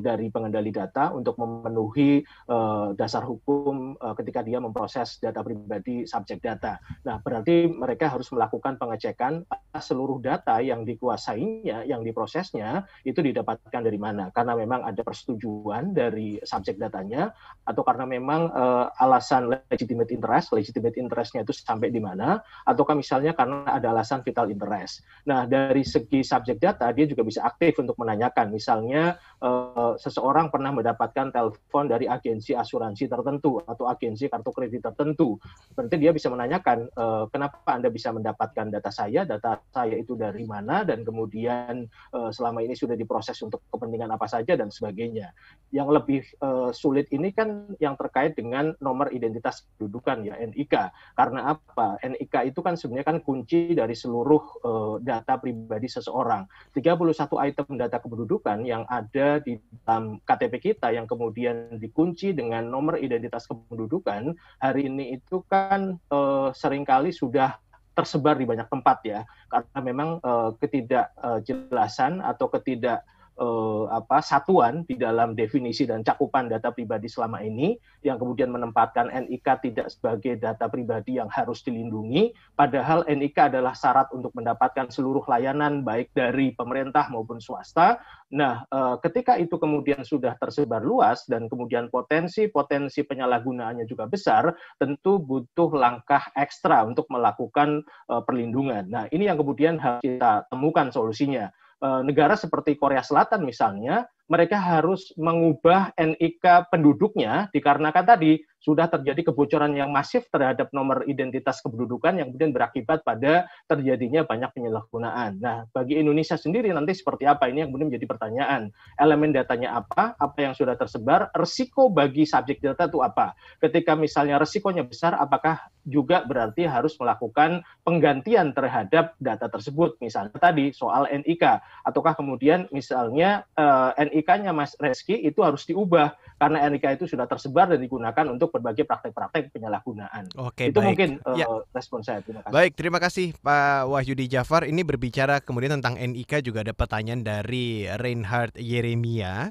dari pengendali data untuk memenuhi uh, dasar hukum uh, ketika dia memproses data pribadi subjek data. Nah, berarti mereka harus melakukan pengecekan seluruh data yang dikuasainya, yang diprosesnya itu didapatkan dari mana? Karena memang ada persetujuan dari subjek datanya atau karena memang uh, alasan legitimate interest, legitimate interestnya itu sampai di mana ataukah misalnya karena ada alasan vital interest. Nah, dari segi subjek data dia juga bisa aktif untuk menanyakan. Misalnya uh, seseorang pernah mendapatkan telepon dari agensi asuransi tertentu atau agensi kartu kredit tertentu. Berarti dia bisa menanyakan uh, kenapa Anda bisa mendapatkan data saya, data saya itu dari mana dan kemudian uh, selama ini sudah diproses untuk kepentingan apa saja dan sebagainya. Yang lebih uh, sulit ini kan yang terkait dengan nomor identitas kedudukan ya NIK. Karena apa? NIK itu kan sebenarnya kan kunci dari seluruh uh, data pribadi seseorang. 31 item data kependudukan yang ada di dalam KTP kita yang kemudian dikunci dengan nomor identitas kependudukan hari ini itu kan uh, seringkali sudah tersebar di banyak tempat ya karena memang uh, eh, ketidakjelasan eh, atau ketidak eh, apa satuan di dalam definisi dan cakupan data pribadi selama ini yang kemudian menempatkan NIK tidak sebagai data pribadi yang harus dilindungi padahal NIK adalah syarat untuk mendapatkan seluruh layanan baik dari pemerintah maupun swasta. Nah, eh, ketika itu kemudian sudah tersebar luas dan kemudian potensi-potensi penyalahgunaannya juga besar, tentu butuh langkah ekstra untuk melakukan eh, perlindungan. Nah, ini yang kemudian harus kita temukan solusinya Eh, negara seperti Korea Selatan misalnya, mereka harus mengubah NIK penduduknya dikarenakan tadi sudah terjadi kebocoran yang masif terhadap nomor identitas kependudukan yang kemudian berakibat pada terjadinya banyak penyalahgunaan. Nah, bagi Indonesia sendiri nanti seperti apa ini yang kemudian menjadi pertanyaan. Elemen datanya apa? Apa yang sudah tersebar? Resiko bagi subjek data itu apa? Ketika misalnya resikonya besar, apakah juga berarti harus melakukan penggantian terhadap data tersebut. Misalnya tadi soal NIK, ataukah kemudian misalnya eh, NIK-nya Mas Reski itu harus diubah karena NIK itu sudah tersebar dan digunakan untuk berbagai praktek-praktek penyalahgunaan. Oke, itu baik. mungkin eh, ya. respon saya. Terima kasih. Baik, terima kasih Pak Wahyudi Jafar. Ini berbicara kemudian tentang NIK juga ada pertanyaan dari Reinhard Yeremia.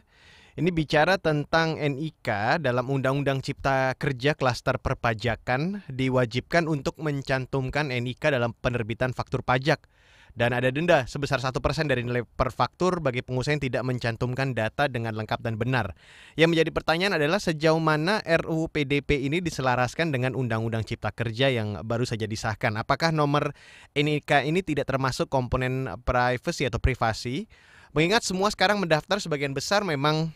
Ini bicara tentang NIK dalam Undang-Undang Cipta Kerja Klaster Perpajakan diwajibkan untuk mencantumkan NIK dalam penerbitan faktur pajak dan ada denda sebesar satu persen dari nilai per faktur bagi pengusaha yang tidak mencantumkan data dengan lengkap dan benar. Yang menjadi pertanyaan adalah sejauh mana RUU PDP ini diselaraskan dengan Undang-Undang Cipta Kerja yang baru saja disahkan. Apakah nomor NIK ini tidak termasuk komponen privasi? atau privasi? Mengingat semua sekarang mendaftar sebagian besar memang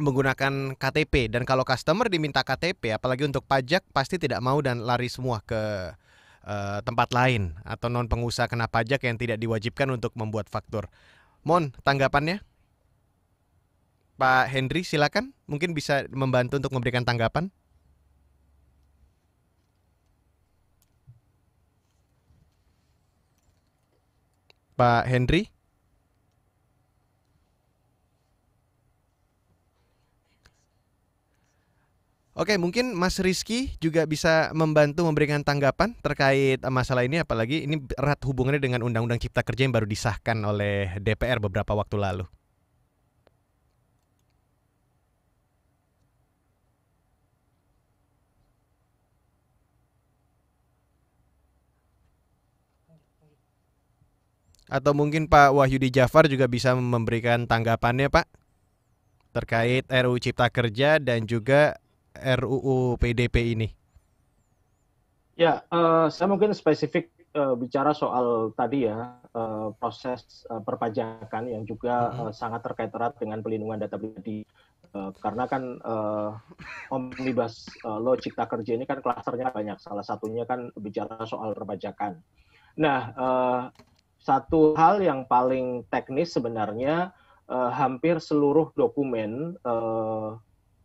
menggunakan KTP dan kalau customer diminta KTP apalagi untuk pajak pasti tidak mau dan lari semua ke uh, tempat lain atau non pengusaha kena pajak yang tidak diwajibkan untuk membuat faktur. Mon, tanggapannya? Pak Hendri silakan mungkin bisa membantu untuk memberikan tanggapan. Pak Hendri? Oke, mungkin Mas Rizky juga bisa membantu memberikan tanggapan terkait masalah ini, apalagi ini erat hubungannya dengan Undang-Undang Cipta Kerja yang baru disahkan oleh DPR beberapa waktu lalu. Atau mungkin Pak Wahyudi Jafar juga bisa memberikan tanggapannya, Pak, terkait RU Cipta Kerja dan juga RUU PDP ini? Ya, uh, saya mungkin spesifik uh, bicara soal tadi ya uh, proses uh, perpajakan yang juga hmm. uh, sangat terkait erat dengan pelindungan data pribadi. Uh, karena kan uh, omnibus uh, law cipta kerja ini kan klasternya banyak. Salah satunya kan bicara soal perpajakan. Nah, uh, satu hal yang paling teknis sebenarnya uh, hampir seluruh dokumen uh,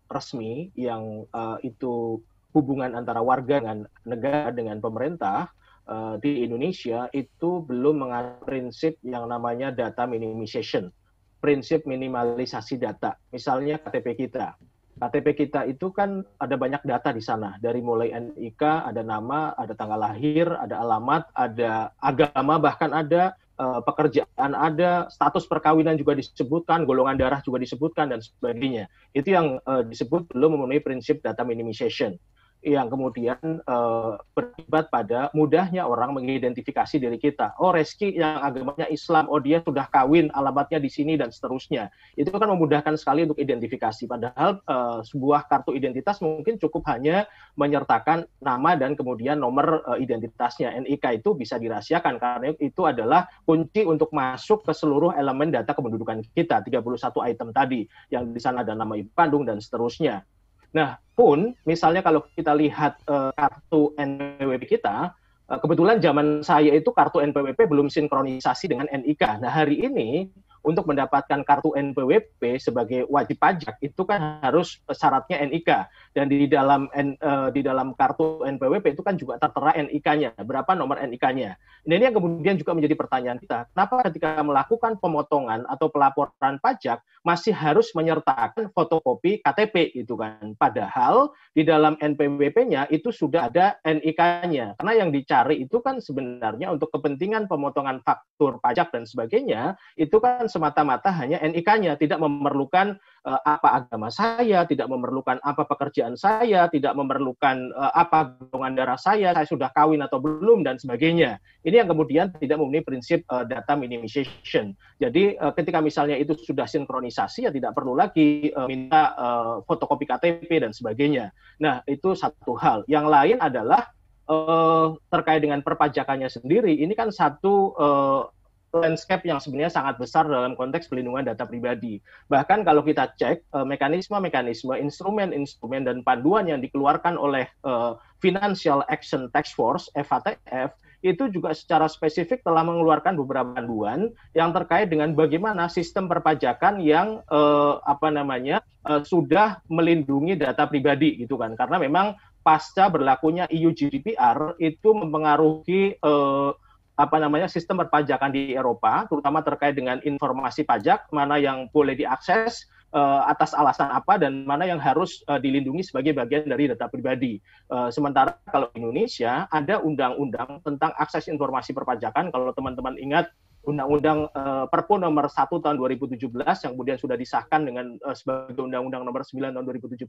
resmi yang uh, itu hubungan antara warga dengan negara dengan pemerintah uh, di Indonesia itu belum mengatur prinsip yang namanya data minimization, prinsip minimalisasi data. Misalnya KTP kita. KTP kita itu kan ada banyak data di sana, dari mulai NIK, ada nama, ada tanggal lahir, ada alamat, ada agama, bahkan ada Eh, pekerjaan ada, status perkawinan juga disebutkan, golongan darah juga disebutkan dan sebagainya. Itu yang eh, disebut belum memenuhi prinsip data minimization yang kemudian uh, eh, berlibat pada mudahnya orang mengidentifikasi diri kita. Oh, Reski yang agamanya Islam, oh dia sudah kawin, alamatnya di sini dan seterusnya. Itu kan memudahkan sekali untuk identifikasi. Padahal uh, sebuah kartu identitas mungkin cukup hanya menyertakan nama dan kemudian nomor uh, identitasnya. NIK itu bisa dirahasiakan karena itu adalah kunci untuk masuk ke seluruh elemen data kependudukan kita, 31 item tadi yang di sana ada nama ibu kandung dan seterusnya. Nah, pun misalnya kalau kita lihat uh, kartu NPWP kita, uh, kebetulan zaman saya itu kartu NPWP belum sinkronisasi dengan NIK. Nah, hari ini untuk mendapatkan kartu NPWP sebagai wajib pajak itu kan harus syaratnya NIK dan di dalam N, uh, di dalam kartu NPWP itu kan juga tertera NIK-nya berapa nomor NIK-nya. Nah, ini yang kemudian juga menjadi pertanyaan kita. Kenapa ketika melakukan pemotongan atau pelaporan pajak masih harus menyertakan fotokopi KTP gitu kan? Padahal di dalam NPWP-nya itu sudah ada NIK-nya. Karena yang dicari itu kan sebenarnya untuk kepentingan pemotongan faktur pajak dan sebagainya itu kan semata-mata hanya NIK-nya, tidak memerlukan uh, apa agama saya, tidak memerlukan apa pekerjaan saya, tidak memerlukan uh, apa golongan darah saya, saya sudah kawin atau belum dan sebagainya. Ini yang kemudian tidak memenuhi prinsip uh, data minimization. Jadi uh, ketika misalnya itu sudah sinkronisasi ya tidak perlu lagi uh, minta uh, fotokopi KTP dan sebagainya. Nah, itu satu hal. Yang lain adalah terkait dengan perpajakannya sendiri, ini kan satu landscape yang sebenarnya sangat besar dalam konteks pelindungan data pribadi. Bahkan kalau kita cek eh, mekanisme-mekanisme, instrumen-instrumen dan panduan yang dikeluarkan oleh eh, Financial Action Tax Force (FATF) itu juga secara spesifik telah mengeluarkan beberapa panduan yang terkait dengan bagaimana sistem perpajakan yang eh, apa namanya sudah melindungi data pribadi gitu kan. Karena memang pasca berlakunya EU GDPR itu mempengaruhi uh, apa namanya sistem perpajakan di Eropa, terutama terkait dengan informasi pajak mana yang boleh diakses uh, atas alasan apa dan mana yang harus uh, dilindungi sebagai bagian dari data pribadi. Uh, sementara kalau Indonesia ada undang-undang tentang akses informasi perpajakan kalau teman-teman ingat Undang-Undang uh, Perpu nomor 1 tahun 2017 yang kemudian sudah disahkan dengan uh, sebagai Undang-Undang nomor 9 tahun 2017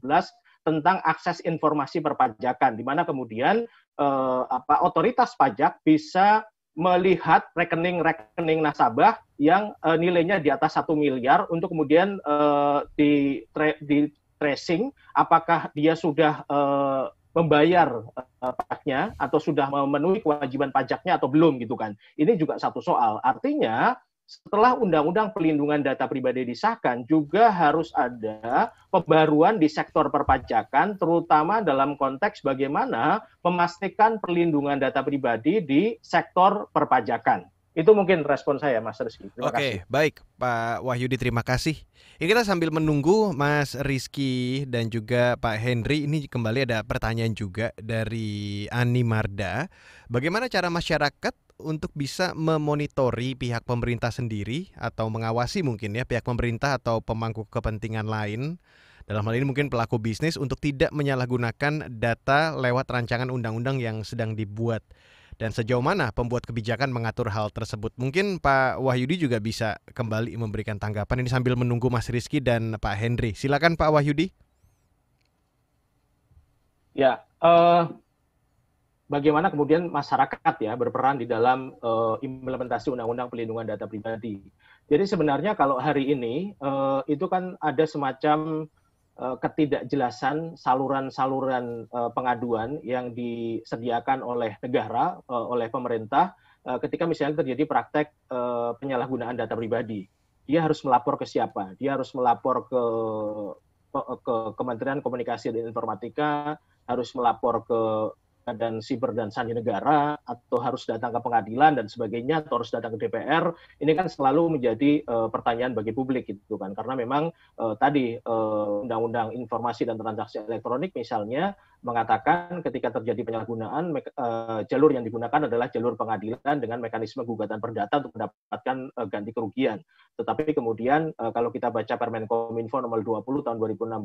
tentang akses informasi perpajakan di mana kemudian uh, apa otoritas pajak bisa melihat rekening-rekening nasabah yang uh, nilainya di atas satu miliar untuk kemudian uh, di, tra di tracing apakah dia sudah uh, membayar uh, pajaknya atau sudah memenuhi kewajiban pajaknya atau belum gitu kan. Ini juga satu soal. Artinya setelah Undang-Undang Pelindungan Data Pribadi disahkan, juga harus ada pembaruan di sektor perpajakan, terutama dalam konteks bagaimana memastikan perlindungan data pribadi di sektor perpajakan itu mungkin respon saya Mas Rizky. Terima Oke, kasih. baik Pak Wahyudi terima kasih. Ini kita sambil menunggu Mas Rizky dan juga Pak Henry ini kembali ada pertanyaan juga dari Ani Marda. Bagaimana cara masyarakat untuk bisa memonitori pihak pemerintah sendiri atau mengawasi mungkin ya pihak pemerintah atau pemangku kepentingan lain dalam hal ini mungkin pelaku bisnis untuk tidak menyalahgunakan data lewat rancangan undang-undang yang sedang dibuat dan sejauh mana pembuat kebijakan mengatur hal tersebut. Mungkin Pak Wahyudi juga bisa kembali memberikan tanggapan ini sambil menunggu Mas Rizky dan Pak Henry. Silakan Pak Wahyudi. Ya, uh, bagaimana kemudian masyarakat ya berperan di dalam uh, implementasi undang-undang pelindungan data pribadi. Jadi sebenarnya kalau hari ini uh, itu kan ada semacam Eh, ketidakjelasan saluran-saluran eh, pengaduan yang disediakan oleh negara, eh, oleh pemerintah, ketika misalnya terjadi praktek penyalahgunaan data pribadi. Dia harus melapor ke siapa? Dia harus melapor ke ke Kementerian Komunikasi dan Informatika, harus melapor ke dan siber dan sandi negara atau harus datang ke pengadilan dan sebagainya atau harus datang ke DPR ini kan selalu menjadi uh, pertanyaan bagi publik gitu kan karena memang uh, tadi eh, undang-undang uh, informasi dan transaksi elektronik misalnya mengatakan ketika terjadi penyalahgunaan uh, jalur yang digunakan adalah jalur pengadilan dengan mekanisme gugatan perdata untuk mendapatkan uh, ganti kerugian. Tetapi kemudian uh, kalau kita baca Permen Kominfo nomor 20 tahun 2016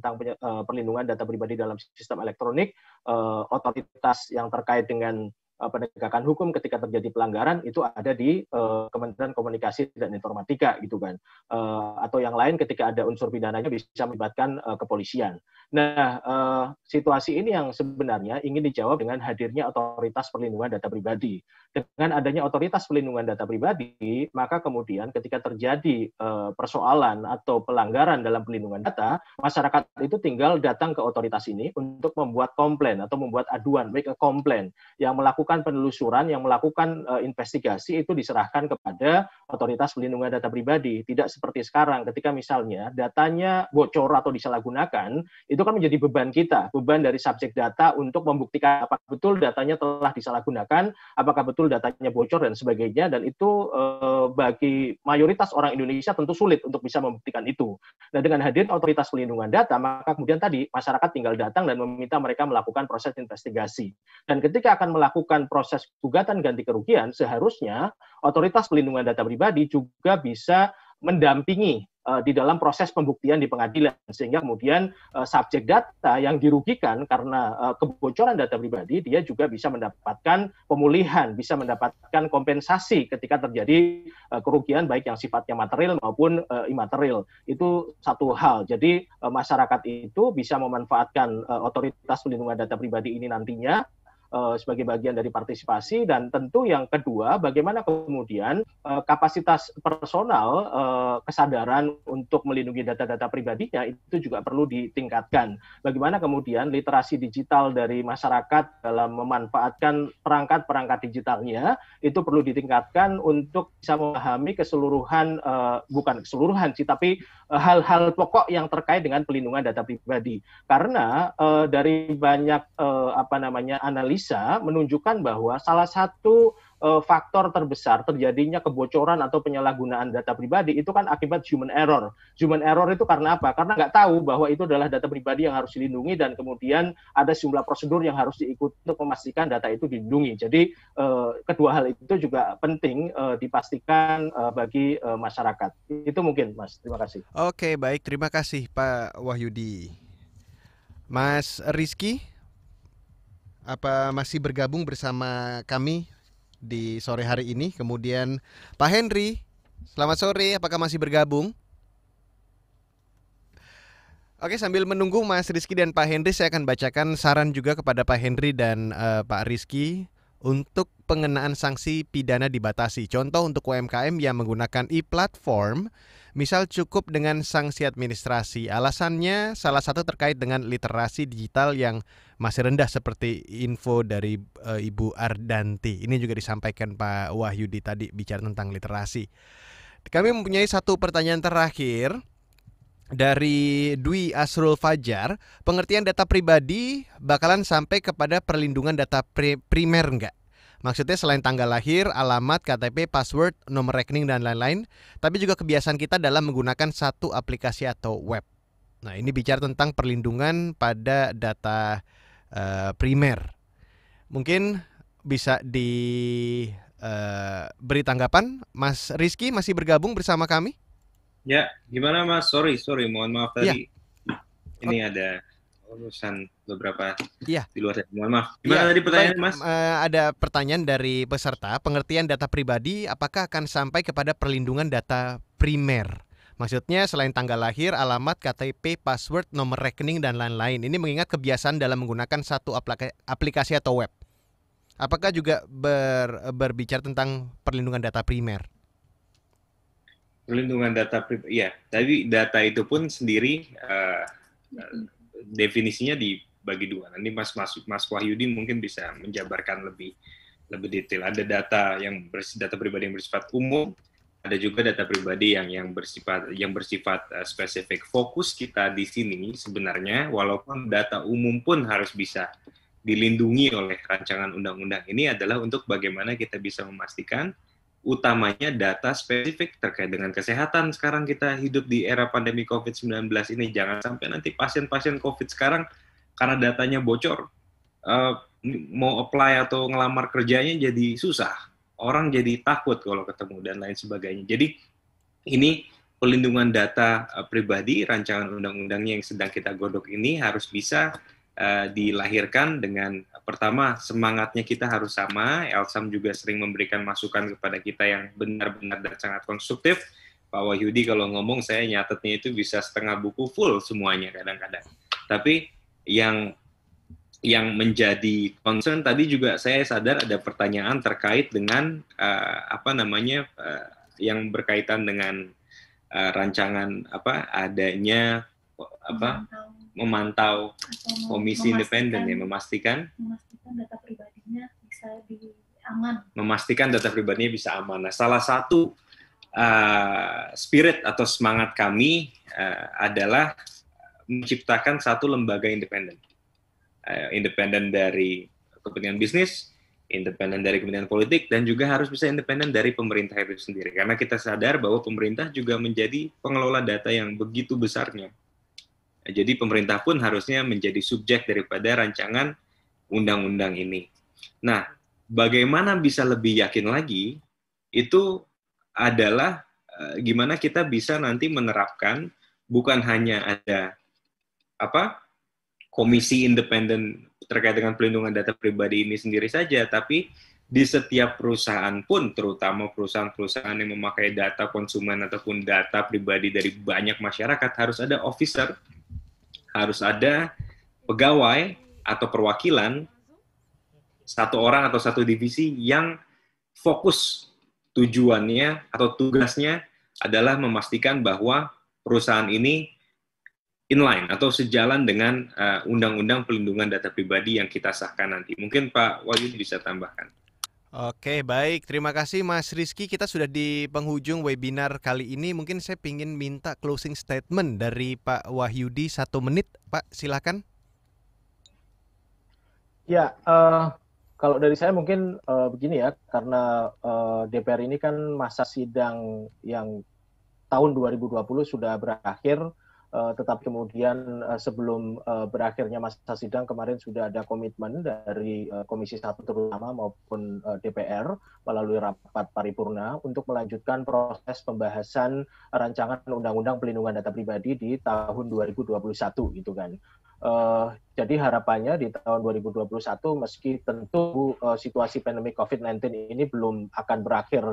tentang uh, perlindungan data pribadi dalam sistem elektronik, uh, otoritas yang terkait dengan penegakan hukum ketika terjadi pelanggaran itu ada di uh, Kementerian Komunikasi dan Informatika gitu kan uh, atau yang lain ketika ada unsur pidananya bisa melibatkan uh, kepolisian Nah, eh, situasi ini yang sebenarnya ingin dijawab dengan hadirnya otoritas perlindungan data pribadi. Dengan adanya otoritas perlindungan data pribadi, maka kemudian ketika terjadi eh, persoalan atau pelanggaran dalam perlindungan data, masyarakat itu tinggal datang ke otoritas ini untuk membuat komplain atau membuat aduan, make a complaint, yang melakukan penelusuran, yang melakukan eh, investigasi itu diserahkan kepada otoritas perlindungan data pribadi. Tidak seperti sekarang ketika misalnya datanya bocor atau disalahgunakan, itu kan menjadi beban kita, beban dari subjek data untuk membuktikan apakah betul datanya telah disalahgunakan, apakah betul datanya bocor dan sebagainya dan itu eh, bagi mayoritas orang Indonesia tentu sulit untuk bisa membuktikan itu. Nah, dengan hadir otoritas pelindungan data, maka kemudian tadi masyarakat tinggal datang dan meminta mereka melakukan proses investigasi. Dan ketika akan melakukan proses gugatan ganti kerugian, seharusnya otoritas pelindungan data pribadi juga bisa mendampingi Eh, di dalam proses pembuktian di pengadilan sehingga kemudian uh, subjek data yang dirugikan karena uh, kebocoran data pribadi dia juga bisa mendapatkan pemulihan, bisa mendapatkan kompensasi ketika terjadi uh, kerugian baik yang sifatnya material maupun uh, imaterial. Itu satu hal. Jadi uh, masyarakat itu bisa memanfaatkan uh, otoritas pelindungan data pribadi ini nantinya Eh, sebagai bagian dari partisipasi dan tentu yang kedua bagaimana kemudian eh, kapasitas personal eh, kesadaran untuk melindungi data-data pribadinya itu juga perlu ditingkatkan bagaimana kemudian literasi digital dari masyarakat dalam memanfaatkan perangkat-perangkat digitalnya itu perlu ditingkatkan untuk bisa memahami keseluruhan bukan keseluruhan sih tapi hal-hal pokok yang terkait dengan pelindungan data pribadi karena dari banyak apa namanya analis bisa menunjukkan bahwa salah satu uh, faktor terbesar terjadinya kebocoran atau penyalahgunaan data pribadi itu kan akibat human error. Human error itu karena apa? Karena nggak tahu bahwa itu adalah data pribadi yang harus dilindungi dan kemudian ada sejumlah prosedur yang harus diikuti untuk memastikan data itu dilindungi. Jadi uh, kedua hal itu juga penting uh, dipastikan uh, bagi uh, masyarakat. Itu mungkin, Mas. Terima kasih. Oke, baik. Terima kasih Pak Wahyudi. Mas Rizky, apa masih bergabung bersama kami di sore hari ini. Kemudian Pak Henry, selamat sore. Apakah masih bergabung? Oke, sambil menunggu Mas Rizky dan Pak Henry, saya akan bacakan saran juga kepada Pak Henry dan uh, Pak Rizky untuk pengenaan sanksi pidana dibatasi. Contoh untuk UMKM yang menggunakan e-platform misal cukup dengan sanksi administrasi. Alasannya salah satu terkait dengan literasi digital yang masih rendah seperti info dari e, Ibu Ardanti. Ini juga disampaikan Pak Wahyudi tadi bicara tentang literasi. Kami mempunyai satu pertanyaan terakhir dari Dwi Asrul Fajar, pengertian data pribadi bakalan sampai kepada perlindungan data pri primer enggak? Maksudnya selain tanggal lahir, alamat, KTP, password, nomor rekening dan lain-lain, tapi juga kebiasaan kita dalam menggunakan satu aplikasi atau web. Nah, ini bicara tentang perlindungan pada data uh, primer. Mungkin bisa di uh, beri tanggapan, Mas Rizky masih bergabung bersama kami? Ya, gimana Mas? Sorry, sorry, mohon maaf ya. tadi. Ya. Ini okay. Oh. ada lulusan beberapa ya. di luar saya. Mohon maaf. Gimana ya. tadi pertanyaan Mas? Eh, ada pertanyaan dari peserta, pengertian data pribadi apakah akan sampai kepada perlindungan data primer? Maksudnya selain tanggal lahir, alamat, KTP, password, nomor rekening, dan lain-lain. Ini mengingat kebiasaan dalam menggunakan satu aplikasi atau web. Apakah juga ber, berbicara tentang perlindungan data primer? Perlindungan data primer, ya. Tapi data itu pun sendiri uh, definisinya dibagi dua. Nanti Mas Mas, Mas Wahyudi mungkin bisa menjabarkan lebih lebih detail. Ada data yang data pribadi yang bersifat umum, ada juga data pribadi yang yang bersifat yang bersifat uh, spesifik. Fokus kita di sini sebenarnya walaupun data umum pun harus bisa dilindungi oleh rancangan undang-undang ini adalah untuk bagaimana kita bisa memastikan utamanya data spesifik terkait dengan kesehatan. Sekarang kita hidup di era pandemi COVID-19 ini, jangan sampai nanti pasien-pasien COVID sekarang karena datanya bocor, uh, mau apply atau ngelamar kerjanya jadi susah. Orang jadi takut kalau ketemu dan lain sebagainya. Jadi ini pelindungan data eh, pribadi, rancangan undang-undangnya yang sedang kita godok ini harus bisa Eh, dilahirkan dengan pertama semangatnya kita harus sama. Elsam juga sering memberikan masukan kepada kita yang benar-benar dan sangat konstruktif. Pak Wahyudi kalau ngomong saya nyatetnya itu bisa setengah buku full semuanya kadang-kadang. Tapi yang yang menjadi concern tadi juga saya sadar ada pertanyaan terkait dengan uh, apa namanya uh, yang berkaitan dengan uh, rancangan apa adanya apa memantau Atau komisi independen ya memastikan memastikan data pribadinya bisa di aman memastikan data pribadinya bisa aman nah salah satu uh, spirit atau semangat kami uh, adalah menciptakan satu lembaga independen uh, independen dari kepentingan bisnis independen dari kepentingan politik dan juga harus bisa independen dari pemerintah itu sendiri karena kita sadar bahwa pemerintah juga menjadi pengelola data yang begitu besarnya jadi pemerintah pun harusnya menjadi subjek daripada rancangan undang-undang ini. Nah, bagaimana bisa lebih yakin lagi itu adalah e, gimana kita bisa nanti menerapkan bukan hanya ada apa komisi independen terkait dengan pelindungan data pribadi ini sendiri saja, tapi di setiap perusahaan pun, terutama perusahaan-perusahaan yang memakai data konsumen ataupun data pribadi dari banyak masyarakat, harus ada officer harus ada pegawai atau perwakilan satu orang atau satu divisi yang fokus tujuannya atau tugasnya adalah memastikan bahwa perusahaan ini inline atau sejalan dengan eh, undang-undang uh, pelindungan data pribadi yang kita sahkan nanti. Mungkin Pak Wahyu bisa tambahkan. Oke, baik. Terima kasih Mas Rizky. Kita sudah di penghujung webinar kali ini. Mungkin saya ingin minta closing statement dari Pak Wahyudi satu menit. Pak, silakan. Ya, uh, kalau dari saya mungkin uh, begini ya, karena uh, eh, DPR ini kan masa sidang yang tahun 2020 sudah berakhir. Eh, tetapi kemudian eh, sebelum eh, berakhirnya masa sidang kemarin sudah ada komitmen dari Komisi Satu terutama maupun DPR melalui rapat paripurna untuk melanjutkan proses pembahasan rancangan undang-undang pelindungan data pribadi di tahun 2021 gitu kan. Uh, jadi harapannya di tahun 2021 meski tentu uh, situasi pandemi COVID-19 ini belum akan berakhir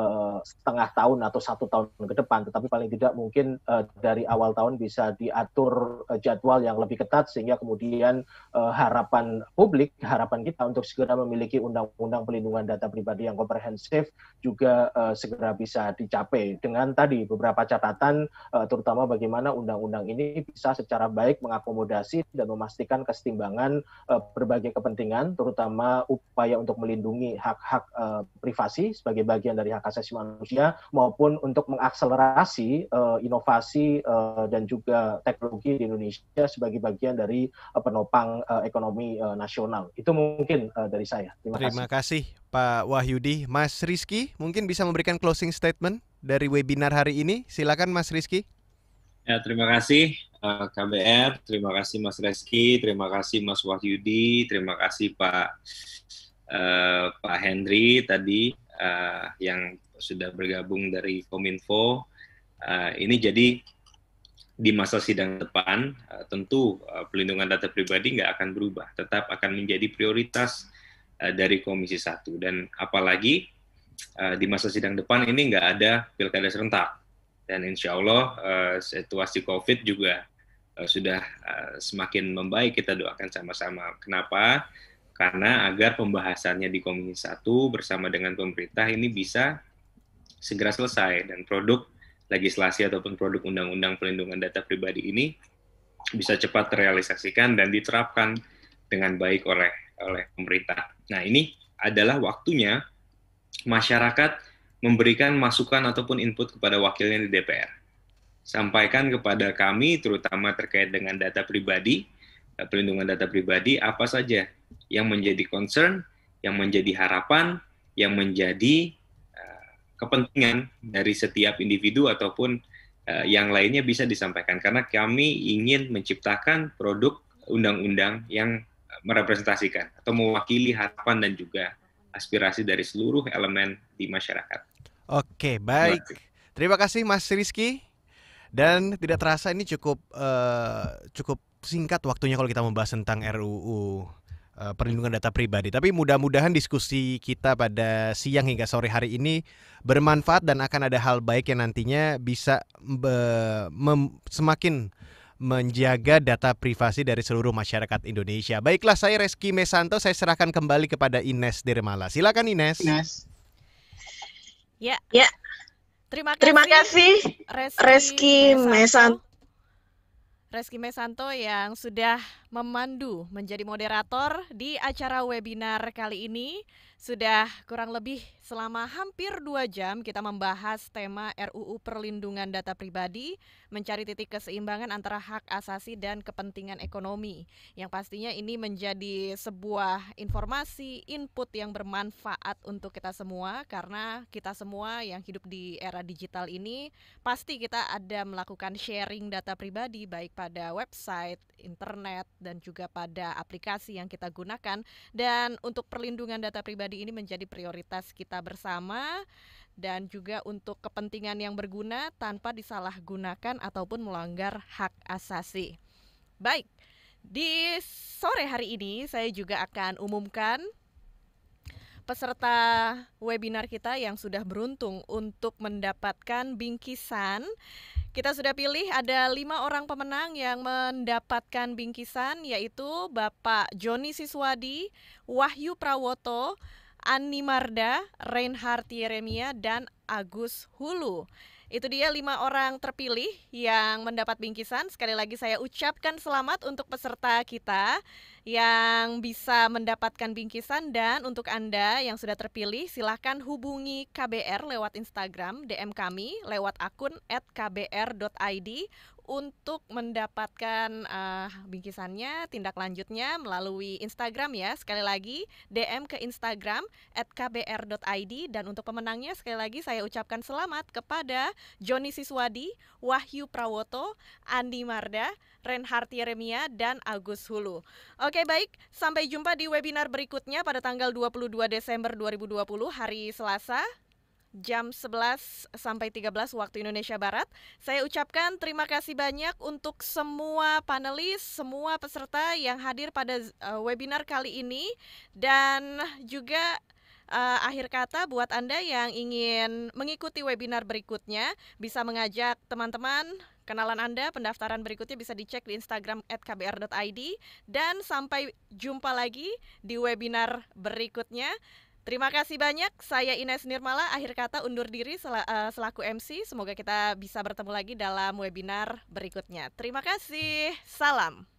uh, setengah tahun atau satu tahun ke depan, tetapi paling tidak mungkin uh, dari awal tahun bisa diatur uh, jadwal yang lebih ketat sehingga kemudian uh, harapan publik, harapan kita untuk segera memiliki undang-undang pelindungan data pribadi yang komprehensif juga uh, segera bisa dicapai dengan tadi beberapa catatan uh, terutama bagaimana undang-undang ini bisa secara baik mengakomodasi mitigasi dan memastikan kesetimbangan uh, berbagai kepentingan, terutama upaya untuk melindungi hak-hak uh, privasi sebagai bagian dari hak asasi manusia, maupun untuk mengakselerasi uh, inovasi uh, dan juga teknologi di Indonesia sebagai bagian dari uh, penopang uh, ekonomi uh, nasional. Itu mungkin uh, dari saya. Terima, Terima kasih. kasih Pak Wahyudi. Mas Rizky mungkin bisa memberikan closing statement dari webinar hari ini. Silakan Mas Rizky. Ya, terima kasih. Eh, KBR, terima kasih Mas Reski, terima kasih Mas Wahyudi, terima kasih Pak uh, Pak Henry tadi uh, yang sudah bergabung dari Kominfo. Uh, ini jadi di masa sidang depan uh, tentu uh, pelindungan data pribadi nggak akan berubah, tetap akan menjadi prioritas uh, dari Komisi Satu dan apalagi uh, di masa sidang depan ini nggak ada pilkada serentak dan insya Allah uh, situasi COVID juga uh, sudah uh, semakin membaik kita doakan sama-sama. Kenapa? Karena agar pembahasannya di Komisi Satu bersama dengan pemerintah ini bisa segera selesai dan produk legislasi ataupun produk undang-undang pelindungan data pribadi ini bisa cepat terrealisasikan dan diterapkan dengan baik oleh oleh pemerintah. Nah, ini adalah waktunya masyarakat memberikan masukan ataupun input kepada wakilnya di DPR. Sampaikan kepada kami, terutama terkait dengan data pribadi, eh, pelindungan data pribadi, apa saja yang menjadi concern, yang menjadi harapan, yang menjadi eh, kepentingan dari setiap individu ataupun eh, yang lainnya bisa disampaikan. Karena kami ingin menciptakan produk undang-undang yang merepresentasikan atau mewakili harapan dan juga aspirasi dari seluruh elemen di masyarakat. Oke, baik. Terima kasih Mas Rizky. Dan tidak terasa ini cukup uh, cukup singkat waktunya kalau kita membahas tentang RUU eh, perlindungan data pribadi. Tapi mudah-mudahan diskusi kita pada siang hingga sore hari ini bermanfaat dan akan ada hal baik yang nantinya bisa eh, semakin menjaga data privasi dari seluruh masyarakat Indonesia. Baiklah, saya Reski Mesanto, saya serahkan kembali kepada Ines Dermala. Silakan Ines. Ines. Ya. Ya. Terima kasih. Terima kasih Reski, Reski Mesanto. Mesanto. Reski Mesanto yang sudah memandu menjadi moderator di acara webinar kali ini. Sudah kurang lebih selama hampir dua jam kita membahas tema RUU Perlindungan Data Pribadi, mencari titik keseimbangan antara hak asasi dan kepentingan ekonomi. Yang pastinya ini menjadi sebuah informasi input yang bermanfaat untuk kita semua karena kita semua yang hidup di era digital ini pasti kita ada melakukan sharing data pribadi baik pada website, internet dan juga pada aplikasi yang kita gunakan dan untuk perlindungan data pribadi pribadi ini menjadi prioritas kita bersama dan juga untuk kepentingan yang berguna tanpa disalahgunakan ataupun melanggar hak asasi. Baik, di sore hari ini saya juga akan umumkan peserta webinar kita yang sudah beruntung untuk mendapatkan bingkisan kita sudah pilih ada lima orang pemenang yang mendapatkan bingkisan yaitu Bapak Joni Siswadi, Wahyu Prawoto, Ani Marda, Reinhard Yeremia, dan Agus Hulu. Itu dia lima orang terpilih yang mendapat bingkisan. Sekali lagi saya ucapkan selamat untuk peserta kita yang bisa mendapatkan bingkisan dan untuk Anda yang sudah terpilih silahkan hubungi KBR lewat Instagram DM kami lewat akun @kbr.id untuk mendapatkan uh, bingkisannya, tindak lanjutnya melalui Instagram ya. Sekali lagi DM ke Instagram @kbr.id dan untuk pemenangnya sekali lagi saya ucapkan selamat kepada Joni Siswadi, Wahyu Prawoto, Andi Marda, Renhard Yeremia dan Agus Hulu. Oke, baik, sampai jumpa di webinar berikutnya pada tanggal 22 Desember 2020 hari Selasa jam 11 sampai 13 waktu Indonesia Barat. Saya ucapkan terima kasih banyak untuk semua panelis, semua peserta yang hadir pada eh, webinar kali ini dan juga uh, akhir kata buat Anda yang ingin mengikuti webinar berikutnya bisa mengajak teman-teman kenalan Anda pendaftaran berikutnya bisa dicek di Instagram @kbr.id dan sampai jumpa lagi di webinar berikutnya. Terima kasih banyak. Saya Ines Nirmala. Akhir kata undur diri eh, selaku MC. Semoga kita bisa bertemu lagi dalam webinar berikutnya. Terima kasih. Salam.